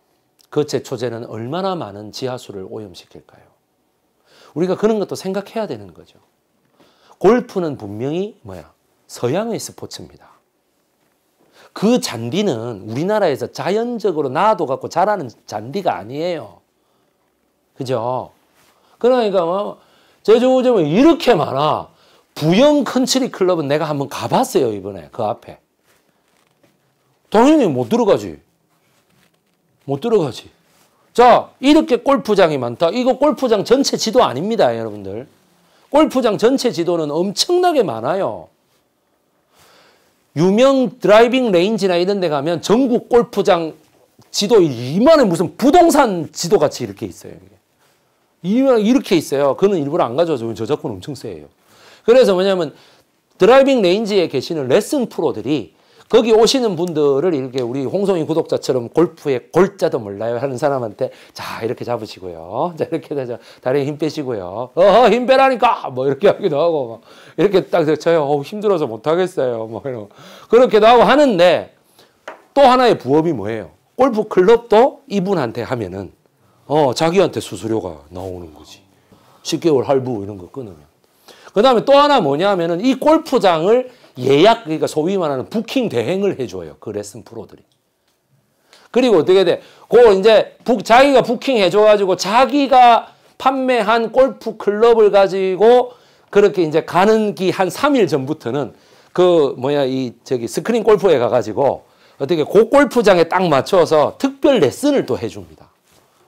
그 제초제는 얼마나 많은 지하수를 오염시킬까요? 우리가 그런 것도 생각해야 되는 거죠. 골프는 분명히 뭐야 서양의 스포츠입니다. 그 잔디는 우리나라에서 자연적으로 놔둬 갖고 자라는 잔디가 아니에요. 그죠? 그러니까 뭐 제조점이 이렇게 많아. 부영 컨트리 클럽은 내가 한번 가봤어요 이번에 그 앞에. 당연히 못 들어가지. 못 들어가지. 자 이렇게 골프장이 많다. 이거 골프장 전체 지도 아닙니다 여러분들. 골프장 전체 지도는 엄청나게 많아요. 유명 드라이빙 레인지나 이런 데 가면 전국 골프장 지도 이만한 무슨 부동산 지도 같이 이렇게 있어요. 이만 이렇게 있어요. 그는 일부러 안가져와주 저작권 엄청 세요. 그래서 뭐냐면 드라이빙 레인지에 계시는 레슨 프로들이 거기 오시는 분들을 이렇게 우리 홍성희 구독자처럼 골프의 골자도 몰라요 하는 사람한테 자 이렇게 잡으시고요. 자 이렇게 해서 다리에 힘 빼시고요. 어힘 빼라니까 뭐 이렇게 하기도 하고 막 뭐. 이렇게 딱 저요. 어, 힘들어서 못 하겠어요. 뭐 이런 그렇게도 하고 하는데 또 하나의 부업이 뭐예요? 골프 클럽도 이분한테 하면은 어 자기한테 수수료가 나오는 거지. 10개월 할부 이런 거 끊으면. 그 다음에 또 하나 뭐냐 하면은 이 골프장을 예약 그러니까 소위 말하는 부킹 대행을 해줘요. 그 레슨 프로들이. 그리고 어떻게 돼? 고 그 이제 북 자기가 부킹 해줘가지고 자기가 판매한 골프 클럽을 가지고 그렇게 이제 가는 기 한 3일 전부터는 그 뭐야 이 저기 스크린 골프에 가가지고 어떻게 고 그 골프장에 딱 맞춰서 특별 레슨을 또 해줍니다.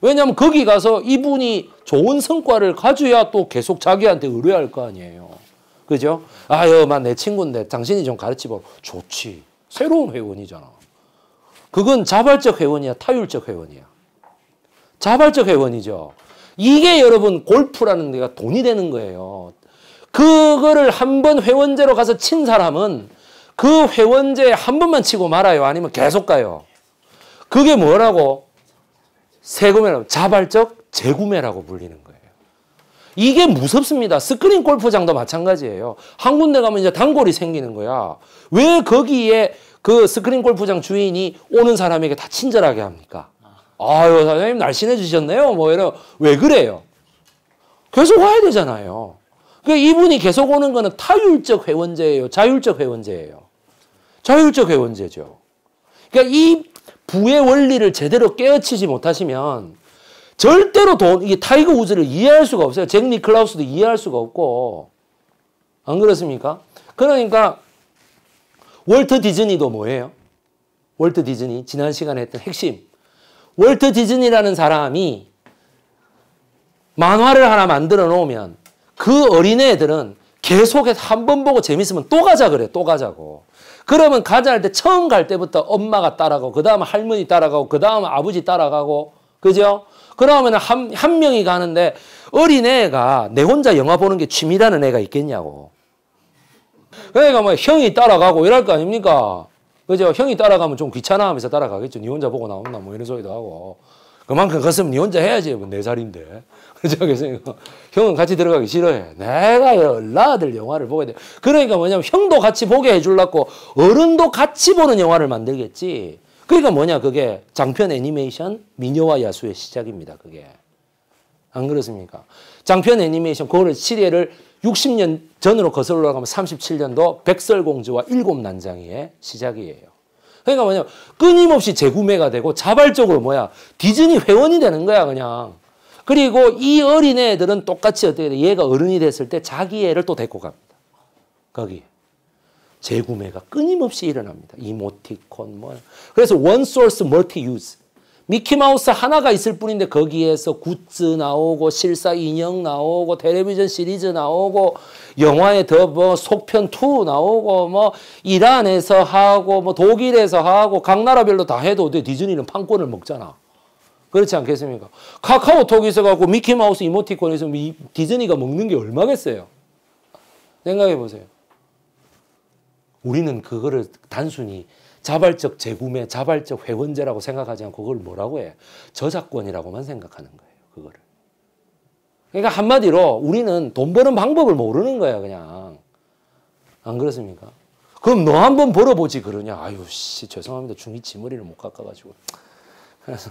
왜냐면 거기 가서 이분이 좋은 성과를 가져야 또 계속 자기한테 의뢰할 거 아니에요. 그죠? 아유, 만내 친구인데 당신이 좀 가르치면 좋지. 새로운 회원이잖아. 그건 자발적 회원이야, 타율적 회원이야. 자발적 회원이죠. 이게 여러분 골프라는 데가 돈이 되는 거예요. 그거를 한번 회원제로 가서 친 사람은 그 회원제 한 번만 치고 말아요. 아니면 계속 가요. 그게 뭐라고? 세구매라고 자발적 재구매라고 불리는 거예요. 이게 무섭습니다. 스크린 골프장도 마찬가지예요. 한 군데 가면 이제 단골이 생기는 거야. 왜 거기에 그 스크린 골프장 주인이 오는 사람에게 다 친절하게 합니까? 아유, 사장님 날씬해지셨네요. 뭐 이런. 왜 그래요? 계속 와야 되잖아요. 그 이분이 계속 오는 거는 타율적 회원제예요. 자율적 회원제예요. 자율적 회원제죠. 그러니까 이 부의 원리를 제대로 깨어치지 못하시면 절대로 돈, 이게 타이거 우즈를 이해할 수가 없어요. 잭 니클라우스도 이해할 수가 없고. 안 그렇습니까? 그러니까 월트 디즈니도 뭐예요? 월트 디즈니, 지난 시간에 했던 핵심. 월트 디즈니라는 사람이 만화를 하나 만들어 놓으면 그 어린애들은 계속해서 한 번 보고 재밌으면 또 가자 그래, 또 가자고. 그러면 가자 할 때 처음 갈 때부터 엄마가 따라가고, 그 다음 할머니 따라가고, 그 다음 아버지 따라가고, 그죠? 그러면 한, 한 명이 가는데 어린애가 내 혼자 영화 보는 게 취미라는 애가 있겠냐고. 그러니까 뭐 형이 따라가고 이럴 거 아닙니까? 그죠? 형이 따라가면 좀 귀찮아하면서 따라가겠죠. 니 혼자 보고 나온다 뭐 이런 소리도 하고. 그만큼 갔으면 니 혼자 해야지. 뭐네 살인데. [laughs] 그죠? 그래서 형은 같이 들어가기 싫어해. 내가 열나들 영화를 보게 돼. 그러니까 뭐냐면 형도 같이 보게 해주려고 어른도 같이 보는 영화를 만들겠지. 그러니까 뭐냐 그게 장편 애니메이션 미녀와 야수의 시작입니다. 그게. 안 그렇습니까? 장편 애니메이션 그거를 7회를 60년 전으로 거슬러 가면 37년도 백설공주와 일곱 난장이의 시작이에요. 그러니까 뭐냐 끊임없이 재구매가 되고 자발적으로 뭐야 디즈니 회원이 되는 거야 그냥. 그리고 이 어린애들은 똑같이 어떻게 돼? 얘가 어른이 됐을 때 자기 애를 또 데리고 갑니다. 거기. 재구매가 끊임없이 일어납니다. 이모티콘 뭐 그래서 원소스 멀티 유즈 미키마우스 하나가 있을 뿐인데 거기에서 굿즈 나오고 실사 인형 나오고 텔레비전 시리즈 나오고 영화에 더 뭐 속편 2 나오고 뭐 이란에서 하고 뭐 독일에서 하고 각 나라별로 다 해도 어때 디즈니는 판권을 먹잖아. 그렇지 않겠습니까? 카카오톡에서 갖고 미키마우스 이모티콘에서 디즈니가 먹는 게 얼마겠어요? 생각해 보세요. 우리는 그거를 단순히 자발적 재구매, 자발적 회원제라고 생각하지 않고 그걸 뭐라고 해? 저작권이라고만 생각하는 거예요. 그거를. 그러니까 한마디로 우리는 돈 버는 방법을 모르는 거야, 그냥. 안 그렇습니까? 그럼 너 한번 벌어보지 그러냐? 아유, 씨, 죄송합니다. 중이 지머리를 못 깎아가지고. 그래서.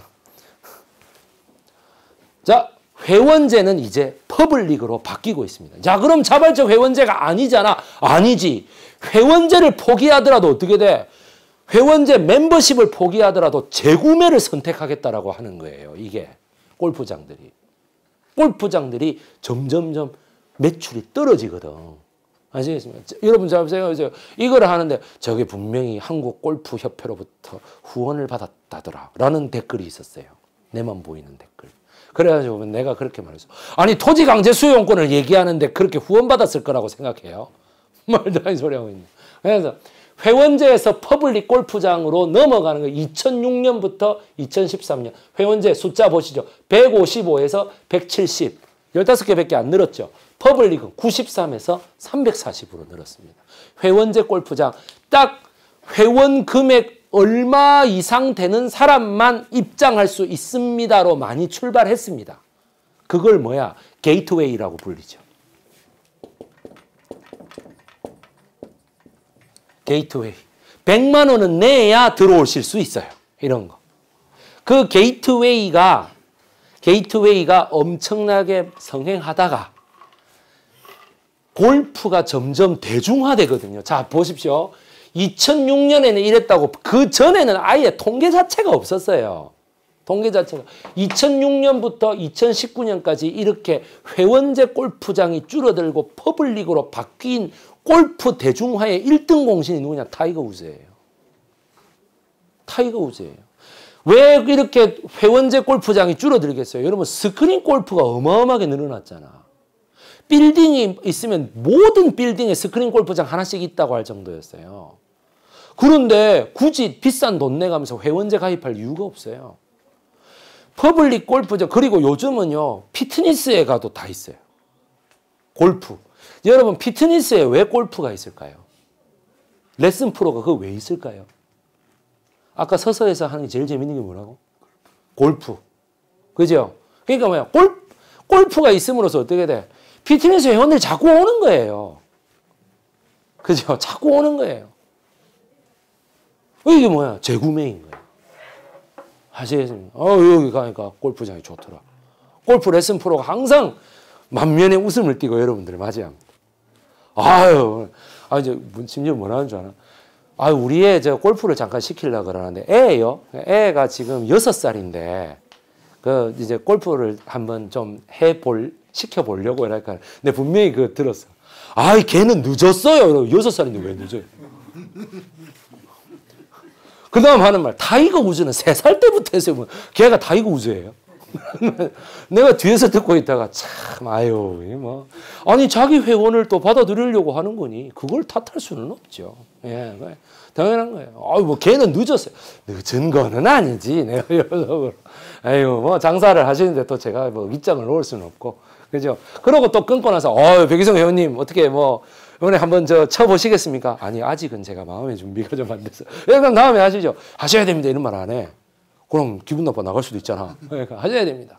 [laughs] 자, 회원제는 이제 퍼블릭으로 바뀌고 있습니다. 자, 그럼 자발적 회원제가 아니잖아. 아니지. 회원제를 포기하더라도 어떻게 돼? 회원제 멤버십을 포기하더라도 재구매를 선택하겠다라고 하는 거예요. 이게 골프장들이. 골프장들이 점점점 매출이 떨어지거든. 아시겠습니까? 여러분 잘 생각하세요. 이걸 하는데 저게 분명히 한국 골프 협회로부터 후원을 받았다더라라는 댓글이 있었어요. 내만 보이는 댓글. 그래가지고 내가 그렇게 말했어. 아니 토지 강제 수용권을 얘기하는데 그렇게 후원받았을 거라고 생각해요. [laughs] 말도 안 소리하고 있네. 그래서 회원제에서 퍼블릭 골프장으로 넘어가는 거 2006년부터 2013년 회원제 숫자 보시죠. 155에서 170 15개밖에 안 늘었죠. 퍼블릭은 93에서 340으로 늘었습니다. 회원제 골프장 딱 회원 금액 얼마 이상 되는 사람만 입장할 수 있습니다로 많이 출발했습니다. 그걸 뭐야? 게이트웨이라고 불리죠. 게이트웨이. 100만 원은 내야 들어오실 수 있어요. 이런 거. 그 게이트웨이가 게이트웨이가 엄청나게 성행하다가 골프가 점점 대중화되거든요. 자, 보십시오. 2006년에는 이랬다고 그 전에는 아예 통계 자체가 없었어요. 통계 자체가 2006년부터 2019년까지 이렇게 회원제 골프장이 줄어들고 퍼블릭으로 바뀐 골프 대중화의 1등 공신이 누구냐? 타이거 우즈예요. 타이거 우즈예요. 왜 이렇게 회원제 골프장이 줄어들겠어요? 여러분 스크린 골프가 어마어마하게 늘어났잖아. 빌딩이 있으면 모든 빌딩에 스크린 골프장 하나씩 있다고 할 정도였어요. 그런데 굳이 비싼 돈 내가면서 회원제 가입할 이유가 없어요. 퍼블릭 골프죠. 그리고 요즘은요. 피트니스에 가도 다 있어요. 골프. 여러분 피트니스에 왜 골프가 있을까요? 레슨 프로가 그왜 있을까요? 아까 서서에서 하는 게 제일 재밌는 게 뭐라고? 골프. 그죠? 그러니까 뭐야? 골, 골프가 있음으로써 어떻게 돼? 피트니스 회원들 자꾸 오는 거예요. 그죠? 자꾸 오는 거예요. 어, 이게 뭐야? 재구매인 거야. 아시겠습니까? 어, 여기 가니까 골프장이 좋더라. 골프 레슨 프로가 항상 만면에 웃음을 띠고 여러분들을 맞이합니다. 아유, 아, 이제, 심지어 뭐라는 줄 아나? 아, 우리 애, 저 골프를 잠깐 시키려 그러는데, 애예요 애가 지금 6살인데, 그, 이제 골프를 한번 좀 해볼, 시켜보려고 이랄까. 근데 분명히 그 들었어. 아이, 걔는 늦었어요. 6살인데 왜 늦어요? 그 다음 하는 말, 다이거 우즈는 세 살 때부터 했어요. 뭐, 걔가 다이거 우즈예요. [laughs] 내가 뒤에서 듣고 있다가 참 아유 뭐 아니 자기 회원을 또 받아들이려고 하는 거니 그걸 탓할 수는 없죠. 예, 당연한 거예요. 아유 뭐 걔는 늦었어요. 늦은 거는 아니지. 내가 여러분 [laughs] 아유 뭐 장사를 하시는데 또 제가 뭐 입장을 놓을 수는 없고 그죠. 그러고 또 끊고 나서 어유 백희성 회원님 어떻게 뭐 이번에 한번 저 쳐보시겠습니까? 아니, 아직은 제가 마음의 준비가 좀 안 돼서. 예, 그럼 다음에 하시죠. 하셔야 됩니다. 이런 말 안 해. 그럼 기분 나빠 나갈 수도 있잖아. 그러니까 하셔야 됩니다.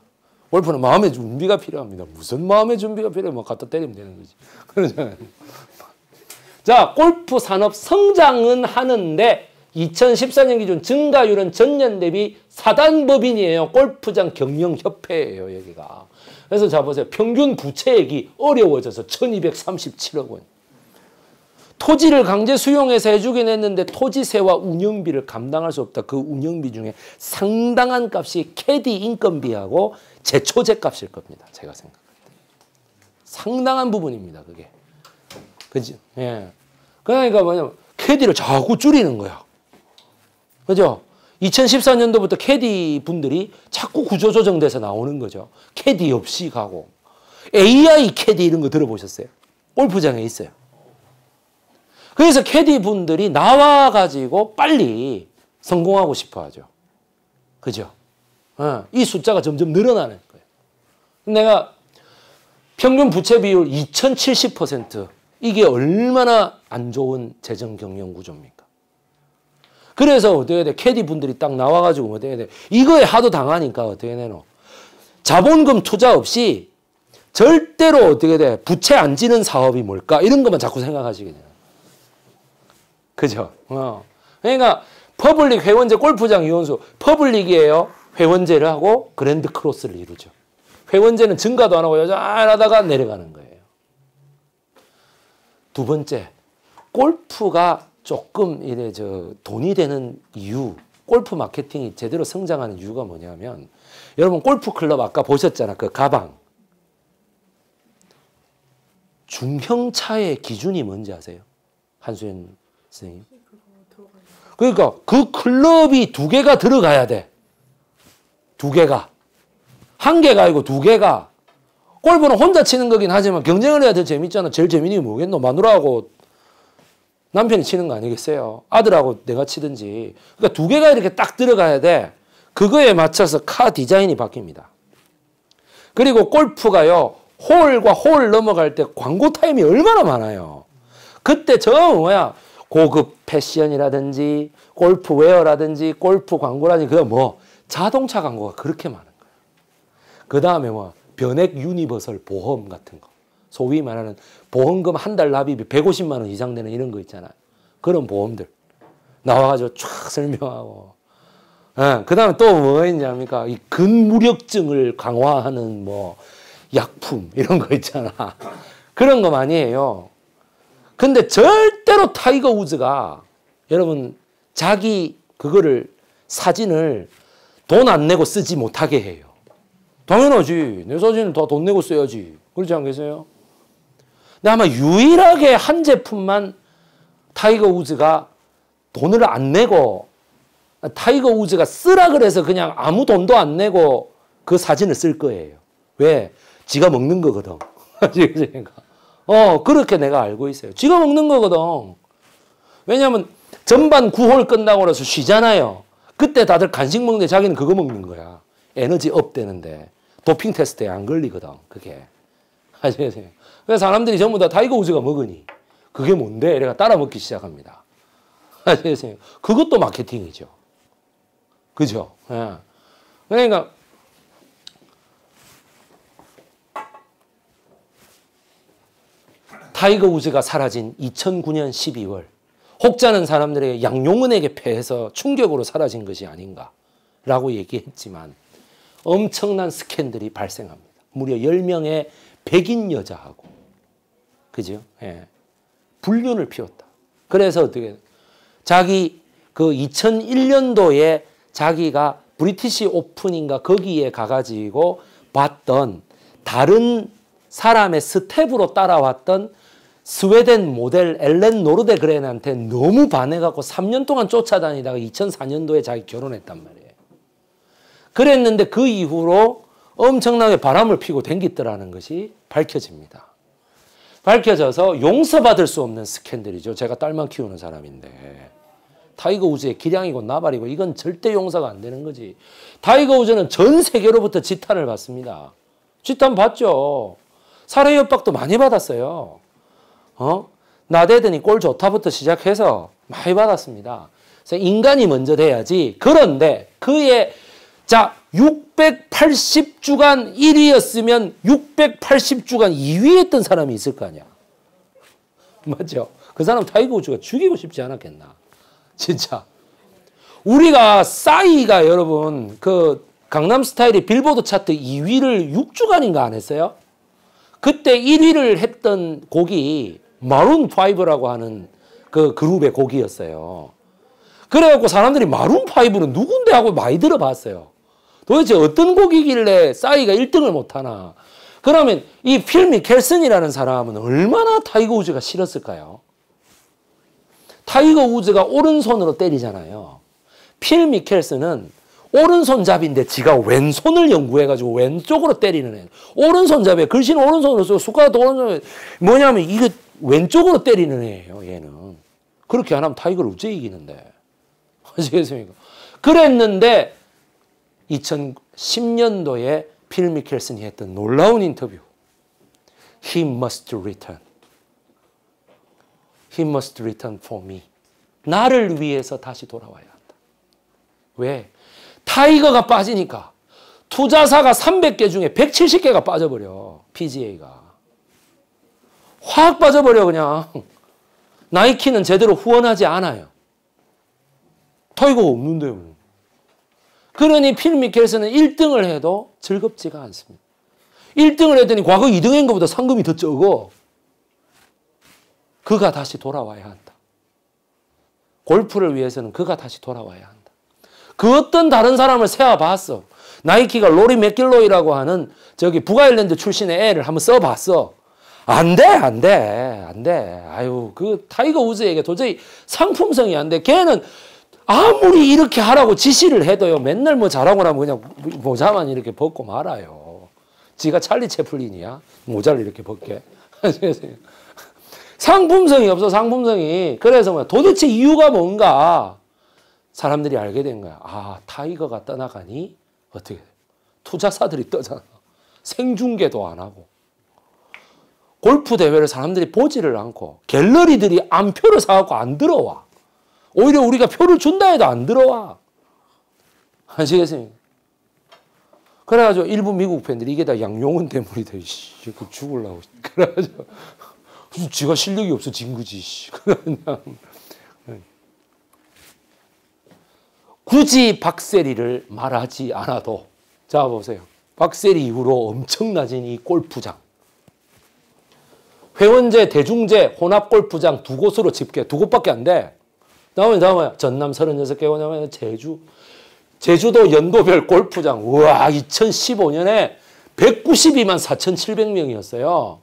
골프는 마음의 준비가 필요합니다. 무슨 마음의 준비가 필요해? 뭐 갖다 때리면 되는 거지. [laughs] 자, 골프 산업 성장은 하는데 2014년 기준 증가율은 전년 대비 사단법인이에요. 골프장 경영협회예요, 여기가. 그래서 자 보세요. 평균 부채액이 어려워져서 1237억 원. 토지를 강제 수용해서 해주긴 했는데 토지세와 운영비를 감당할 수 없다. 그 운영비 중에 상당한 값이 캐디 인건비하고 제초제 값일 겁니다. 제가 생각할 때. 상당한 부분입니다. 그게. 그지? 예. 그러니까 뭐냐면 캐디를 자꾸 줄이는 거야. 그죠? 2014년도부터 캐디 분들이 자꾸 구조조정돼서 나오는 거죠. 캐디 없이 가고. AI 캐디 이런 거 들어보셨어요? 골프장에 있어요. 그래서 캐디 분들이 나와 가지고 빨리 성공하고 싶어 하죠. 그죠? 어, 이 숫자가 점점 늘어나는 거예요. 내가 평균 부채 비율 2070% 이게 얼마나 안 좋은 재정 경영 구조입니까? 그래서 어떻게 돼? 캐디 분들이 딱 나와가지고 어떻게 돼? 이거에 하도 당하니까 어떻게 되노? 자본금 투자 없이 절대로 어떻게 돼? 부채 안 지는 사업이 뭘까? 이런 것만 자꾸 생각하시게 돼요. 그죠? 어. 그러니까 퍼블릭 회원제 골프장 이원수 퍼블릭이에요. 회원제를 하고 그랜드 크로스를 이루죠. 회원제는 증가도 안 하고 여전하다가 내려가는 거예요. 두 번째, 골프가 조금 이래 저 돈이 되는 이유, 골프 마케팅이 제대로 성장하는 이유가 뭐냐면 여러분 골프 클럽 아까 보셨잖아 그 가방 중형차의 기준이 뭔지 아세요? 한수현 선생님. 그러니까 그 클럽이 두 개가 들어가야 돼. 두 개가. 한 개가 아니고 두 개가. 골프는 혼자 치는 거긴 하지만 경쟁을 해야 더 재밌잖아. 제일 재밌는 게 뭐겠노? 마누라하고 남편이 치는 거 아니겠어요? 아들하고 내가 치든지. 그러니까 두 개가 이렇게 딱 들어가야 돼. 그거에 맞춰서 카 디자인이 바뀝니다. 그리고 골프가요. 홀과 홀 넘어갈 때 광고 타임이 얼마나 많아요. 그때 저 뭐야 고급 패션이라든지 골프웨어라든지 골프 광고라든지 그다음 뭐 자동차 광고가 그렇게 많은 거예요. 그 다음에 뭐 변액 유니버설 보험 같은 거. 소위 말하는 보험금 한 달 납입이 150만 원 이상 되는 이런 거 있잖아요. 그런 보험들 나와가지고 쫙 설명하고. 예, 그 다음에 또뭐 있냐니까 이 근무력증을 강화하는 뭐 약품 이런 거 있잖아. 그런 거 많이 해요. 근데 절대로 타이거 우즈가 여러분 자기 그거를 사진을 돈 안 내고 쓰지 못하게 해요. 당연하지. 내 사진은 다돈 내고 써야지. 그렇지 않겠어요? 근데 아마 유일하게 한 제품만 타이거 우즈가 돈을 안 내고 타이거 우즈가 쓰라 그래서 그냥 아무 돈도 안 내고 그 사진을 쓸 거예요. 왜? 지가 먹는 거거든. [laughs] 어, 그렇게 내가 알고 있어요. 지가 먹는 거거든. 왜냐면 전반 9홀 끝나고 나서 쉬잖아요. 그때 다들 간식 먹는데 자기는 그거 먹는 거야. 에너지 업 되는데. 도핑 테스트에 안 걸리거든. 그게. [laughs] 아시겠어요? 그래서 사람들이 전부 다 타이거 우즈가 먹으니. 그게 뭔데? 이래가 따라 먹기 시작합니다. [laughs] 아시겠어요? 그것도 마케팅이죠. 그죠? 예. 그러니까 타이거 우즈가 사라진 2009년 12월 혹자는 사람들에게 양용은에게 패해서 충격으로 사라진 것이 아닌가라고 얘기했지만 엄청난 스캔들이 발생합니다. 무려 10명의 백인 여자하고 그죠? 예. 불륜을 피웠다. 그래서 어떻게 자기 그 2001년도에 자기가 브리티시 오픈인가 거기에 가가지고 봤던 다른 사람의 스텝으로 따라왔던 스웨덴 모델 엘렌 노르데그렌한테 너무 반해갖고 3년 동안 쫓아다니다가 2004년도에 자기 결혼했단 말이에요. 그랬는데 그 이후로 엄청나게 바람을 피고 댕기더라는 것이 밝혀집니다. 밝혀져서 용서받을 수 없는 스캔들이죠. 제가 딸만 키우는 사람인데. 타이거 우즈의 기량이고 나발이고 이건 절대 용서가 안 되는 거지. 타이거 우즈는 전 세계로부터 지탄을 받습니다. 지탄 받죠. 살해 협박도 많이 받았어요. 어? 나대더니 골 좋다부터 시작해서 많이 받았습니다. 그래서 인간이 먼저 돼야지. 그런데 그의 자 680주간 1위였으면 680주간 2위했던 사람이 있을 거 아니야. 맞죠? 그 사람 타이거 우즈가 죽이고 싶지 않았겠나. 진짜. 우리가 싸이가 여러분 그 강남 스타일의 빌보드 차트 2위를 6주간인가 안 했어요? 그때 1위를 했던 곡이 마룬 파이브라고 하는 그 그룹의 곡이었어요. 그래갖고 사람들이 마룬 파이브는 누군데 하고 많이 들어봤어요. 도대체 어떤 곡이길래 싸이가 1등을 못하나. 그러면 이 필미 켈슨이라는 사람은 얼마나 타이거 우즈가 싫었을까요? 타이거 우즈가 오른손으로 때리잖아요. 필미켈슨은 오른손잡인데 지가 왼손을 연구해가지고 왼쪽으로 때리는 애. 오른손잡이 글씨는 오른손으로 쓰고 숟가락도 오른손 으로 뭐냐면 이거 왼쪽으로 때리는 애예요, 얘는. 그렇게 안 하면 타이거를 어째 이기는데. 아시겠습니까? [laughs] 그랬는데 2010년도에 필 미켈슨이 했던 놀라운 인터뷰. He must return. He must return for me. 나를 위해서 다시 돌아와야 한다. 왜? 타이거가 빠지니까 투자사가 300개 중에 170개가 빠져버려. PGA가. 확 빠져버려 그냥. 나이키는 제대로 후원하지 않아요. 터이가 없는데요. 그러니 필 미켈슨은 1등을 해도 즐겁지가 않습니다. 1등을 했더니 과거 2등인 것보다 상금이 더 적어. 그가 다시 돌아와야 한다. 골프를 위해서는 그가 다시 돌아와야 한다. 그 어떤 다른 사람을 세워봤어. 나이키가 로리 맥길로이라고 하는 저기 북아일랜드 출신의 애를 한번 써봤어. 안 돼, 안 돼, 안 돼. 아유, 그 타이거 우즈에게 도저히 상품성이 안 돼. 걔는 아무리 이렇게 하라고 지시를 해도요, 맨날 뭐 잘하고 나면 그냥 모자만 이렇게 벗고 말아요. 지가 찰리 채플린이야. 모자를 이렇게 벗게. [laughs] 상품성이 없어, 상품성이. 그래서 뭐 도대체 이유가 뭔가 사람들이 알게 된 거야. 아, 타이거가 떠나가니? 어떻게 돼? 투자사들이 떠잖아. 생중계도 안 하고. 골프 대회를 사람들이 보지를 않고 갤러리들이 안 표를 사갖고 안 들어와. 오히려 우리가 표를 준다 해도 안 들어와. 아시겠습니까? 그래가지고 일부 미국 팬들이 이게 다 양용은 때문이다. 씨, 죽을라고. 그래가지고 지가 실력이 없어 진 거지. [laughs] 굳이 박세리를 말하지 않아도 자 보세요. 박세리 이후로 엄청나진 이 골프장. 회원제, 대중제, 혼합골프장 두 곳으로 집계, 두 곳밖에 안 돼. 다음에 다음에 전남 36개 왜냐면 제주 제주도 연도별 골프장 우와 2015년에 192만 4,700명이었어요.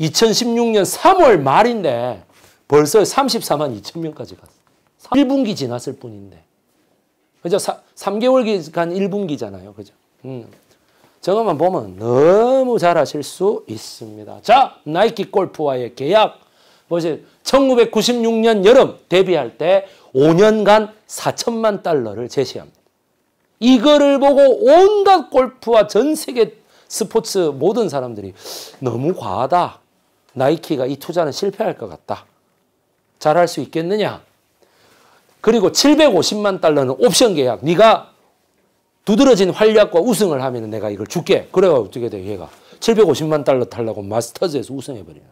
2016년 3월 말인데 벌써 34만 2천 명까지 갔어. 1분기 지났을 뿐인데. 그죠? 3, 개월 기간 1분기잖아요. 그죠? 음. 저것만 보면 너무 잘하실 수 있습니다. 자, 나이키 골프와의 계약. 보세요. 1996년 여름 데뷔할 때 5년간 4천만 달러를 제시합니다. 이거를 보고 온갖 골프와 전 세계 스포츠 모든 사람들이 너무 과하다. 나이키가 이 투자는 실패할 것 같다. 잘할 수 있겠느냐? 그리고 750만 달러는 옵션 계약. 네가 두드러진 활약과 우승을 하면 내가 이걸 줄게. 그래 어떻게 돼, 얘가. 750만 달러 달라고 마스터즈에서 우승해버리는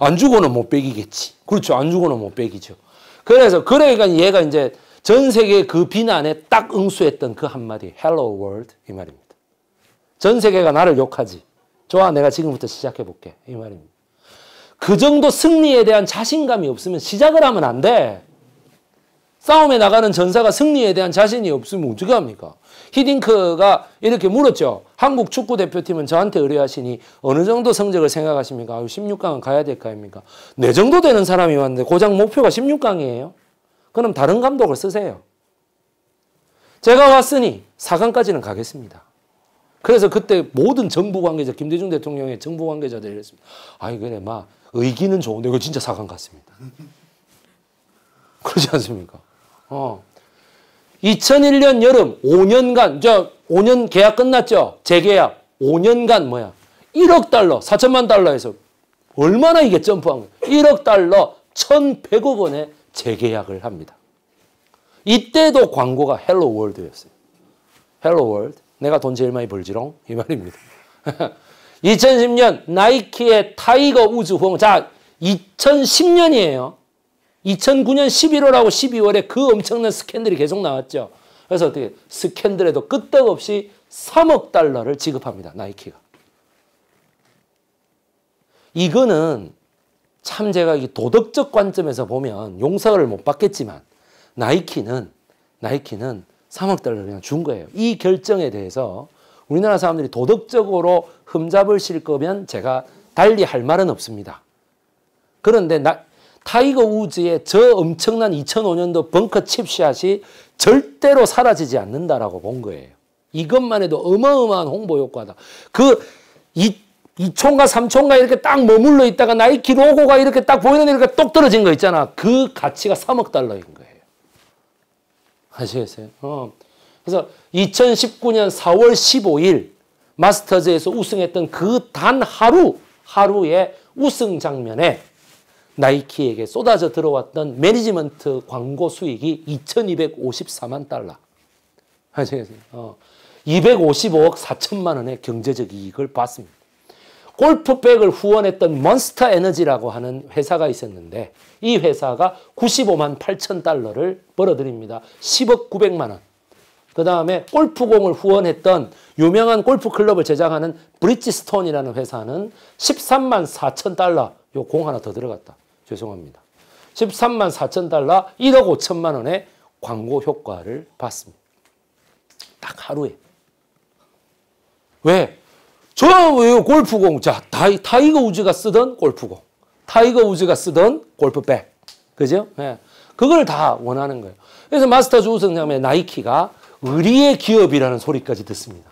안 주고는 못 빼기겠지. 그렇죠. 안 주고는 못 빼기죠. 그래서, 그러니까 얘가 이제 전 세계 그 비난에 딱 응수했던 그 한마디, Hello World. 이 말입니다. 전 세계가 나를 욕하지. 좋아, 내가 지금부터 시작해볼게. 이 말입니다. 그 정도 승리에 대한 자신감이 없으면 시작을 하면 안 돼. 싸움에 나가는 전사가 승리에 대한 자신이 없으면 어떻게 합니까? 히딩크가 이렇게 물었죠. 한국 축구 대표팀은 저한테 의뢰하시니 어느 정도 성적을 생각하십니까? 아유, 16강은 가야 될까 입니까? 내 네 정도 되는 사람이 왔는데 고장 목표가 16강이에요. 그럼 다른 감독을 쓰세요. 제가 왔으니 4강까지는 가겠습니다. 그래서 그때 모든 정부 관계자, 김대중 대통령의 정부 관계자들이 랬습니다 아이, 그래, 막, 의기는 좋은데, 이거 진짜 4강 같습니다. [laughs] 그렇지 않습니까? 어. 2001년 여름 5년간 저 5년 계약 끝났죠. 재계약 5년간 뭐야? 1억 달러 4천만 달러에서 얼마나 이게 점프한 거예 1억 달러 1,100억 원에 재계약을 합니다. 이때도 광고가 헬로 월드였어요. 헬로 월드. 내가 돈 제일 많이 벌지롱. 이 말입니다. 2010년 [laughs] 나이키의 타이거 우즈 후원. 자, 2010년이에요. 2009년 11월하고 12월에 그 엄청난 스캔들이 계속 나왔죠. 그래서 어떻게 스캔들에도 끄떡없이 3억 달러를 지급합니다. 나이키가. 이거는 참 제가 도덕적 관점에서 보면 용서를 못 받겠지만 나이키는 나이키는 3억 달러를 그냥 준 거예요. 이 결정에 대해서 우리나라 사람들이 도덕적으로 흠잡으실 거면 제가 달리 할 말은 없습니다. 그런데 나, 타이거 우즈의 저 엄청난 2005년도 벙커 칩샷이 절대로 사라지지 않는다라고 본 거예요. 이것만 해도 어마어마한 홍보 효과다. 그 이, 2촌가 3촌가 이렇게 딱 머물러 있다가 나이키 로고가 이렇게 딱 보이는 이렇게 똑 떨어진 거 있잖아. 그 가치가 3억 달러인 거예요. 아시겠어요? 어. 그래서 2019년 4월 15일 마스터즈에서 우승했던 그 단 하루 하루의 우승 장면에 나이키에게 쏟아져 들어왔던 매니지먼트 광고 수익이 2,254만 달러. 아시겠어요? 어, 255억 4천만 원의 경제적 이익을 봤습니다. 골프백을 후원했던 몬스터 에너지라고 하는 회사가 있었는데 이 회사가 95만 8천 달러를 벌어들입니다. 10억 9백만 원. 그 다음에 골프공을 후원했던 유명한 골프클럽을 제작하는 브릿지스톤이라는 회사는 13만 4천 달러 요 공 하나 더 들어갔다. 죄송합니다. 13만 4천 달러 1억 5천만 원의 광고 효과를 봤습니다. 딱 하루에. 왜? 저는 골프공, 자, 타이, 타이거 우즈가 쓰던 골프공, 타이거 우즈가 쓰던 골프백, 그죠? 예. 그걸 다 원하는 거예요. 그래서 마스터즈 우승장에 나이키가 의리의 기업이라는 소리까지 듣습니다.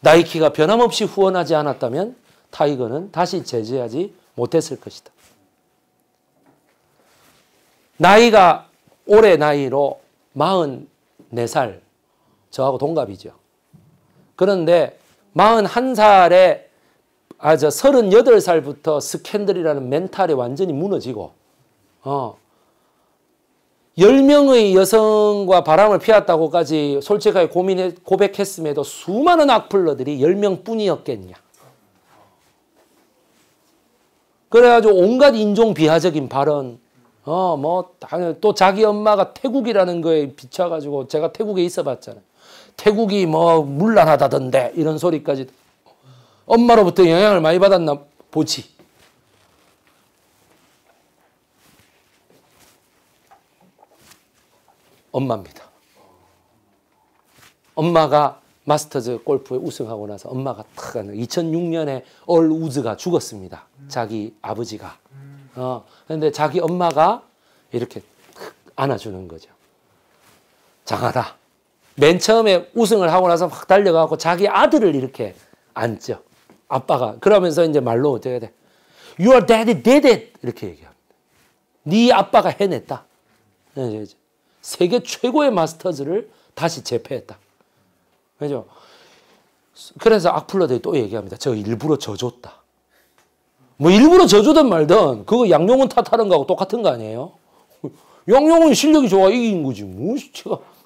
나이키가 변함없이 후원하지 않았다면 타이거는 다시 제재하지 못했을 것이다. 나이가 올해 나이로 44살 저하고 동갑이죠. 그런데 41살에 아저 38살부터 스캔들이라는 멘탈이 완전히 무너지고 어 10명의 여성과 바람을 피웠다고까지 솔직하게 고민해, 고백했음에도 수많은 악플러들이 10명 뿐이었겠냐. 그래가지고 온갖 인종 비하적인 발언, 어, 뭐, 또 자기 엄마가 태국이라는 거에 비춰가지고 제가 태국에 있어 봤잖아요. 태국이 뭐, 물란하다던데, 이런 소리까지. 엄마로부터 영향을 많이 받았나 보지. 엄마입니다. 엄마가 마스터즈 골프에 우승하고 나서 엄마가 탁 2006년에 얼 우즈가 죽었습니다. 자기 아버지가. 어, 근데 자기 엄마가 이렇게 안아주는 거죠. 장하다. 맨 처음에 우승을 하고 나서 확 달려가고 자기 아들을 이렇게 안죠. 아빠가. 그러면서 이제 말로 어떻게 돼? Your daddy did it! 이렇게 얘기합니다. 네 아빠가 해냈다. 네, 세계 최고의 마스터즈를 다시 재패했다. 그죠? 그래서 악플러들이 또 얘기합니다. 저 일부러 져줬다. 뭐 일부러 저주든 말든 그거 양용은 탓하는 거하고 똑같은 거 아니에요? [laughs] 양용은 실력이 좋아 이긴 거지. 뭐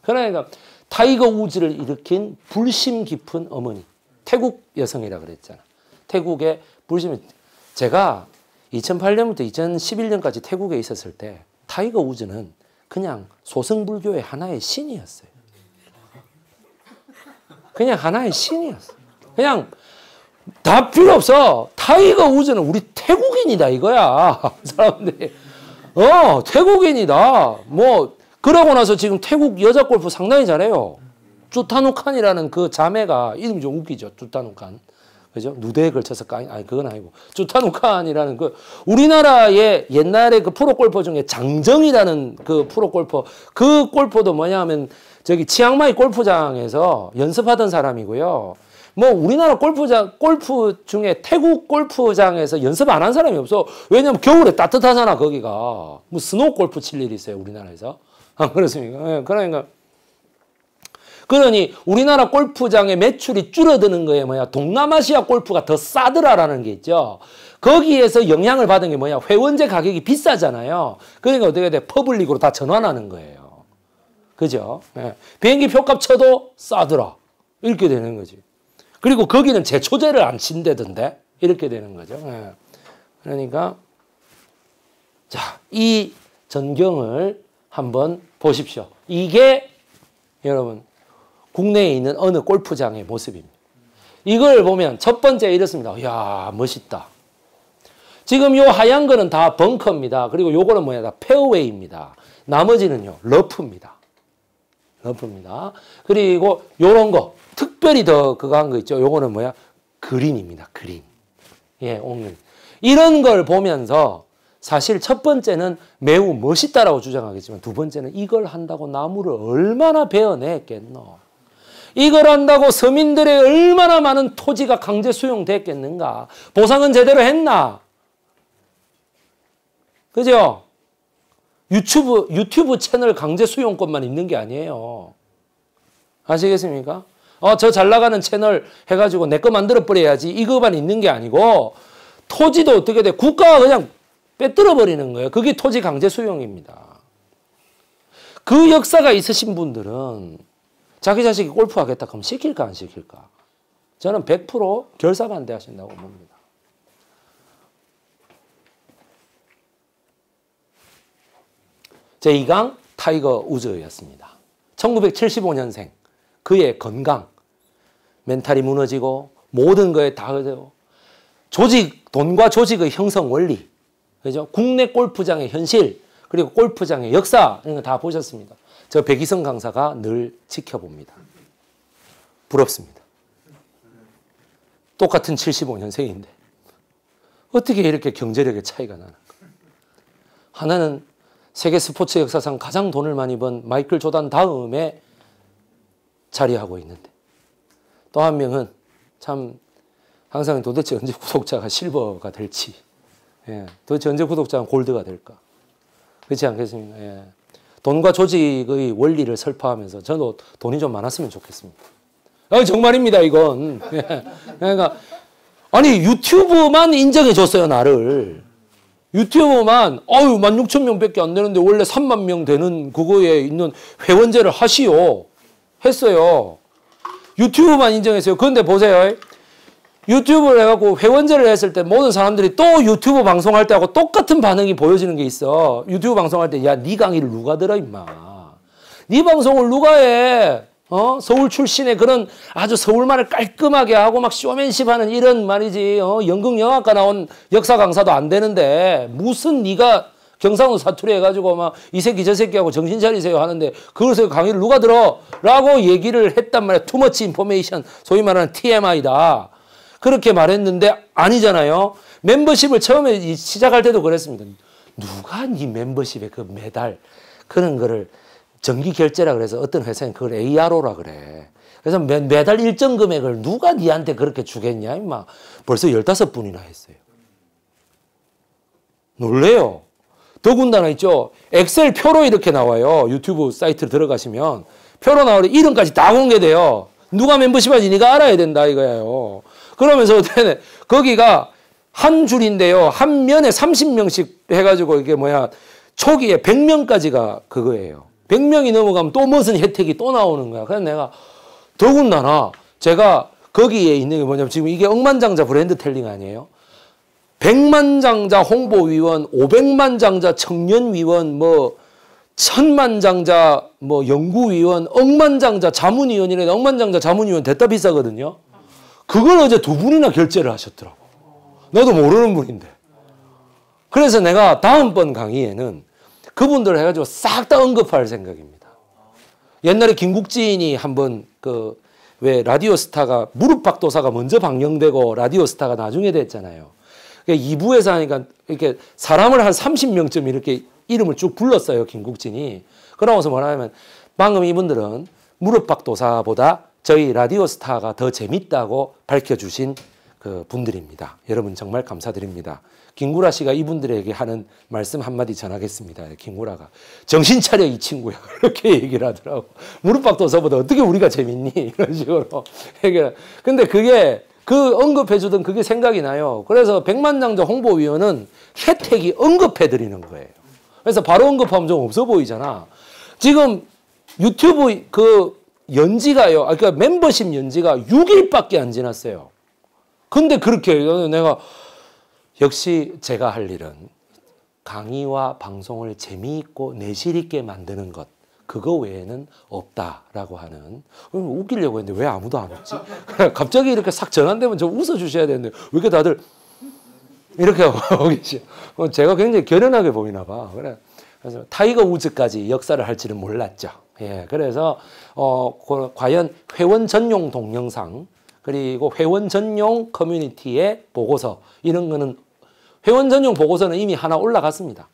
그러니까 타이거 우즈를 일으킨 불심 깊은 어머니 태국 여성이라 그랬잖아. 태국의 불심 제가 2008년부터 2011년까지 태국에 있었을 때 타이거 우즈는 그냥 소승불교의 하나의 신이었어요. 그냥 하나의 신이었어요. 그냥 다 필요 없어. 타이거 우즈는 우리 태국인이다 이거야. [laughs] 사람들이. 어, 태국인이다. 뭐 그러고 나서 지금 태국 여자 골프 상당히 잘해요. 쭈타누칸이라는 그 자매가 이름이 좀 웃기죠. 쭈타누칸. 그죠? 누대에 걸쳐서 까 아니 그건 아니고 쭈타누칸이라는 그 우리나라의 옛날에 그 프로 골퍼 중에 장정이라는 그 프로 골퍼 그 골퍼도 뭐냐면 저기 치앙마이 골프장에서 연습하던 사람이고요. 뭐 우리나라 골프장 골프 중에 태국 골프장에서 연습 안 한 사람이 없어. 왜냐면 겨울에 따뜻하잖아 거기가. 뭐 스노우 골프 칠 일이 있어요 우리나라에서. 아, [laughs] 그렇습니까? 예, 그러니까 그러니 우리나라 골프장의 매출이 줄어드는 거에 뭐야 동남아시아 골프가 더 싸더라라는 게 있죠. 거기에서 영향을 받은 게 뭐야 회원제 가격이 비싸잖아요. 그러니까 어떻게 돼 퍼블릭으로 다 전환하는 거예요. 그죠? 예. 비행기 표값 쳐도 싸더라 이렇게 되는 거지. 그리고 거기는 제초제를 안 친다던데 이렇게 되는 거죠. 예. 그러니까 자, 이 전경을 한번 보십시오. 이게 여러분 국내에 있는 어느 골프장의 모습입니다. 이걸 보면 첫 번째 이렇습니다. 야 멋있다. 지금 요 하얀 거는 다 벙커입니다. 그리고 요거는 뭐냐 다 페어웨이입니다. 나머지는요 러프입니다. 러프입니다. 그리고 요런 거 특별히 더 그거 한 거 있죠. 요거는 뭐야? 그림입니다. 그림. 예, 오늘. 이런 걸 보면서 사실 첫 번째는 매우 멋있다라고 주장하겠지만 두 번째는 이걸 한다고 나무를 얼마나 베어냈겠노. 이걸 한다고 서민들의 얼마나 많은 토지가 강제 수용됐겠는가. 보상은 제대로 했나? 그죠? 유튜브, 유튜브 채널 강제 수용권만 있는 게 아니에요. 아시겠습니까? 어, 저 잘 나가는 채널 해가지고 내 거 만들어버려야지. 이거만 있는 게 아니고 토지도 어떻게 돼? 국가가 그냥 빼뜨려버리는 거예요. 그게 토지 강제 수용입니다. 그 역사가 있으신 분들은 자기 자식이 골프 하겠다 그럼 시킬까 안 시킬까? 저는 100% 결사반대하신다고 봅니다. 제2강 타이거 우즈였습니다. 1975년생 그의 건강 멘탈이 무너지고 모든 거에 다그래 조직, 돈과 조직의 형성 원리, 그죠? 국내 골프장의 현실, 그리고 골프장의 역사, 이런 거 다 보셨습니다. 저 백이성 강사가 늘 지켜봅니다. 부럽습니다. 똑같은 75년생인데 어떻게 이렇게 경제력의 차이가 나는가? 하나는 세계 스포츠 역사상 가장 돈을 많이 번 마이클 조단 다음에 자리하고 있는데 또한 명은 참 항상 도대체 언제 구독자가 실버가 될지, 예, 도대체 언제 구독자가 골드가 될까. 그렇지 않겠습니까? 예. 돈과 조직의 원리를 설파하면서 저도 돈이 좀 많았으면 좋겠습니다. 아, 정말입니다, 이건. [laughs] 예. 그러니까, 아니, 유튜브만 인정해줬어요, 나를. 유튜브만, 아유, 16,000명 밖에 안 되는데 원래 3만 명 되는 그거에 있는 회원제를 하시오. 했어요. 유튜브만 인정했어요. 그런데 보세요. 유튜브를 해갖고 회원제를 했을 때 모든 사람들이 또 유튜브 방송할 때하고 똑같은 반응이 보여지는 게 있어. 유튜브 방송할 때 야 네 강의를 누가 들어 임마. 네 방송을 누가 해. 어? 서울 출신의 그런 아주 서울말을 깔끔하게 하고 막 쇼맨십 하는 이런 말이지. 어? 연극영화과 나온 역사 강사도 안 되는데 무슨 네가 정상은 사투리 해가지고 막 이 새끼 저 새끼하고 정신 차리세요 하는데 그것을 강의를 누가 들어? 라고 얘기를 했단 말이야. 투머치 인포메이션 소위 말하는 TMI다. 그렇게 말했는데 아니잖아요. 멤버십을 처음에 시작할 때도 그랬습니다. 누가 네 멤버십에 그 매달 그런 거를 정기 결제라 그래서 어떤 회사는 그걸 ARO라 그래. 그래서 매, 매달 일정 금액을 누가 니한테 그렇게 주겠냐 임마. 벌써 열다섯 분이나 했어요. 놀래요. 더군다나 있죠. 엑셀 표로 이렇게 나와요. 유튜브 사이트 들어가시면. 표로 나오는 이름까지 다 공개돼요. 누가 멤버십 하지 네가 알아야 된다 이거예요. 그러면서 [laughs] 거기가 한 줄인데요. 한 면에 30명씩 해가지고 이게 뭐야. 초기에 100명까지가 그거예요. 100명이 넘어가면 또 무슨 혜택이 또 나오는 거야. 그래서 내가 더군다나 제가 거기에 있는 게 뭐냐면 지금 이게 억만장자 브랜드 텔링 아니에요? 백만 장자 홍보위원, 오백만 장자 청년위원, 뭐 천만 장자 뭐 연구위원, 억만 장자 자문위원이래 억만 장자 자문위원 됐다 비싸거든요. 그걸 어제 두 분이나 결제를 하셨더라고. 너도 모르는 분인데. 그래서 내가 다음번 강의에는 그분들 해가지고 싹 다 언급할 생각입니다. 옛날에 김국진이 한번 그 왜 라디오스타가 무릎 박도사가 먼저 방영되고 라디오스타가 나중에 됐잖아요. 그러니까 2부에서 하니까 이렇게 사람을 한 30명쯤 이렇게 이름을 쭉 불렀어요. 김국진이. 그러면서 뭐냐면 방금 이분들은 무릎팍도사보다 저희 라디오스타가 더 재밌다고 밝혀주신 그 분들입니다. 여러분 정말 감사드립니다. 김구라 씨가 이분들에게 하는 말씀 한마디 전하겠습니다. 예, 김구라가 정신 차려 이 친구야 [laughs] 이렇게 얘기를 하더라고. 무릎박도사보다 어떻게 우리가 재밌니 [laughs] 이런 식으로 [laughs] 근데 그게 그 언급해주던 그게 생각이 나요. 그래서 백만장자 홍보위원은 혜택이 언급해드리는 거예요. 그래서 바로 언급하면 좀 없어 보이잖아. 지금 유튜브 그 연지가요. 아, 그니까 멤버십 연지가 6일밖에 안 지났어요. 근데 그렇게 내가 역시 제가 할 일은 강의와 방송을 재미있고 내실 있게 만드는 것. 그거 외에는 없다라고 하는 웃기려고 했는데 왜 아무도 안 웃지? [laughs] 갑자기 이렇게 싹 전환되면 좀 웃어주셔야 되는데 왜 이렇게 다들 이렇게 하고 [laughs] 계시 어, 제가 굉장히 결연하게 보이나 봐. 그래. 그래서 타이거 우즈까지 역사를 할지는 몰랐죠. 예, 그래서 어, 과연 회원 전용 동영상 그리고 회원 전용 커뮤니티의 보고서 이런 거는 회원 전용 보고서는 이미 하나 올라갔습니다.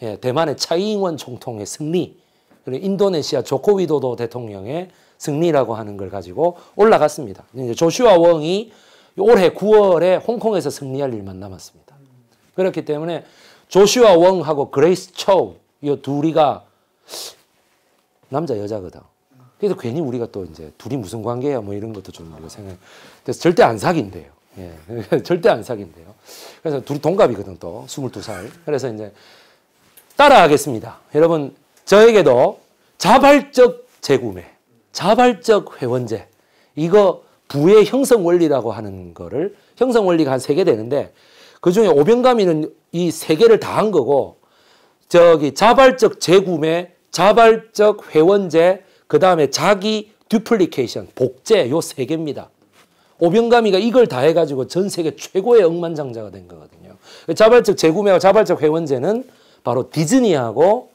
예, 대만의 차이잉원 총통의 승리 그리고 인도네시아 조코위도도 대통령의 승리라고 하는 걸 가지고 올라갔습니다. 이제 조슈아 왕이 올해 9월에 홍콩에서 승리할 일만 남았습니다. 그렇기 때문에 조슈아 왕하고 그레이스 초우 이 둘이가 남자 여자거든. 그래서 괜히 우리가 또 이제 둘이 무슨 관계야 뭐 이런 것도 좀 우리가 생각. 그래서 절대 안 사귄대요. 예, [laughs] 절대 안 사귄대요. 그래서 둘이 동갑이거든 또 22살. 그래서 이제 따라하겠습니다. 여러분 저에게도 자발적 재구매, 자발적 회원제 이거 부의 형성 원리라고 하는 거를 형성 원리가 한 세 개 되는데 그 중에 오병감이는 이 세 개를 다 한 거고 저기 자발적 재구매, 자발적 회원제, 그 다음에 자기 듀플리케이션, 복제 요 세 개입니다. 오병감이가 이걸 다 해가지고 전 세계 최고의 억만장자가 된 거거든요. 자발적 재구매와 자발적 회원제는 바로 디즈니하고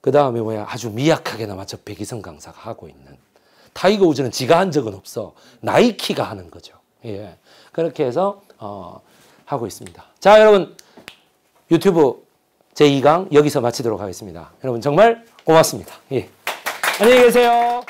그 다음에 뭐야 아주 미약하게나마 저 백이성 강사가 하고 있는 타이거 우즈는 지가 한 적은 없어 나이키가 하는 거죠. 예 그렇게 해서 어, 하고 있습니다. 자 여러분 유튜브 제2강 여기서 마치도록 하겠습니다. 여러분 정말 고맙습니다. 예. 안녕히 계세요.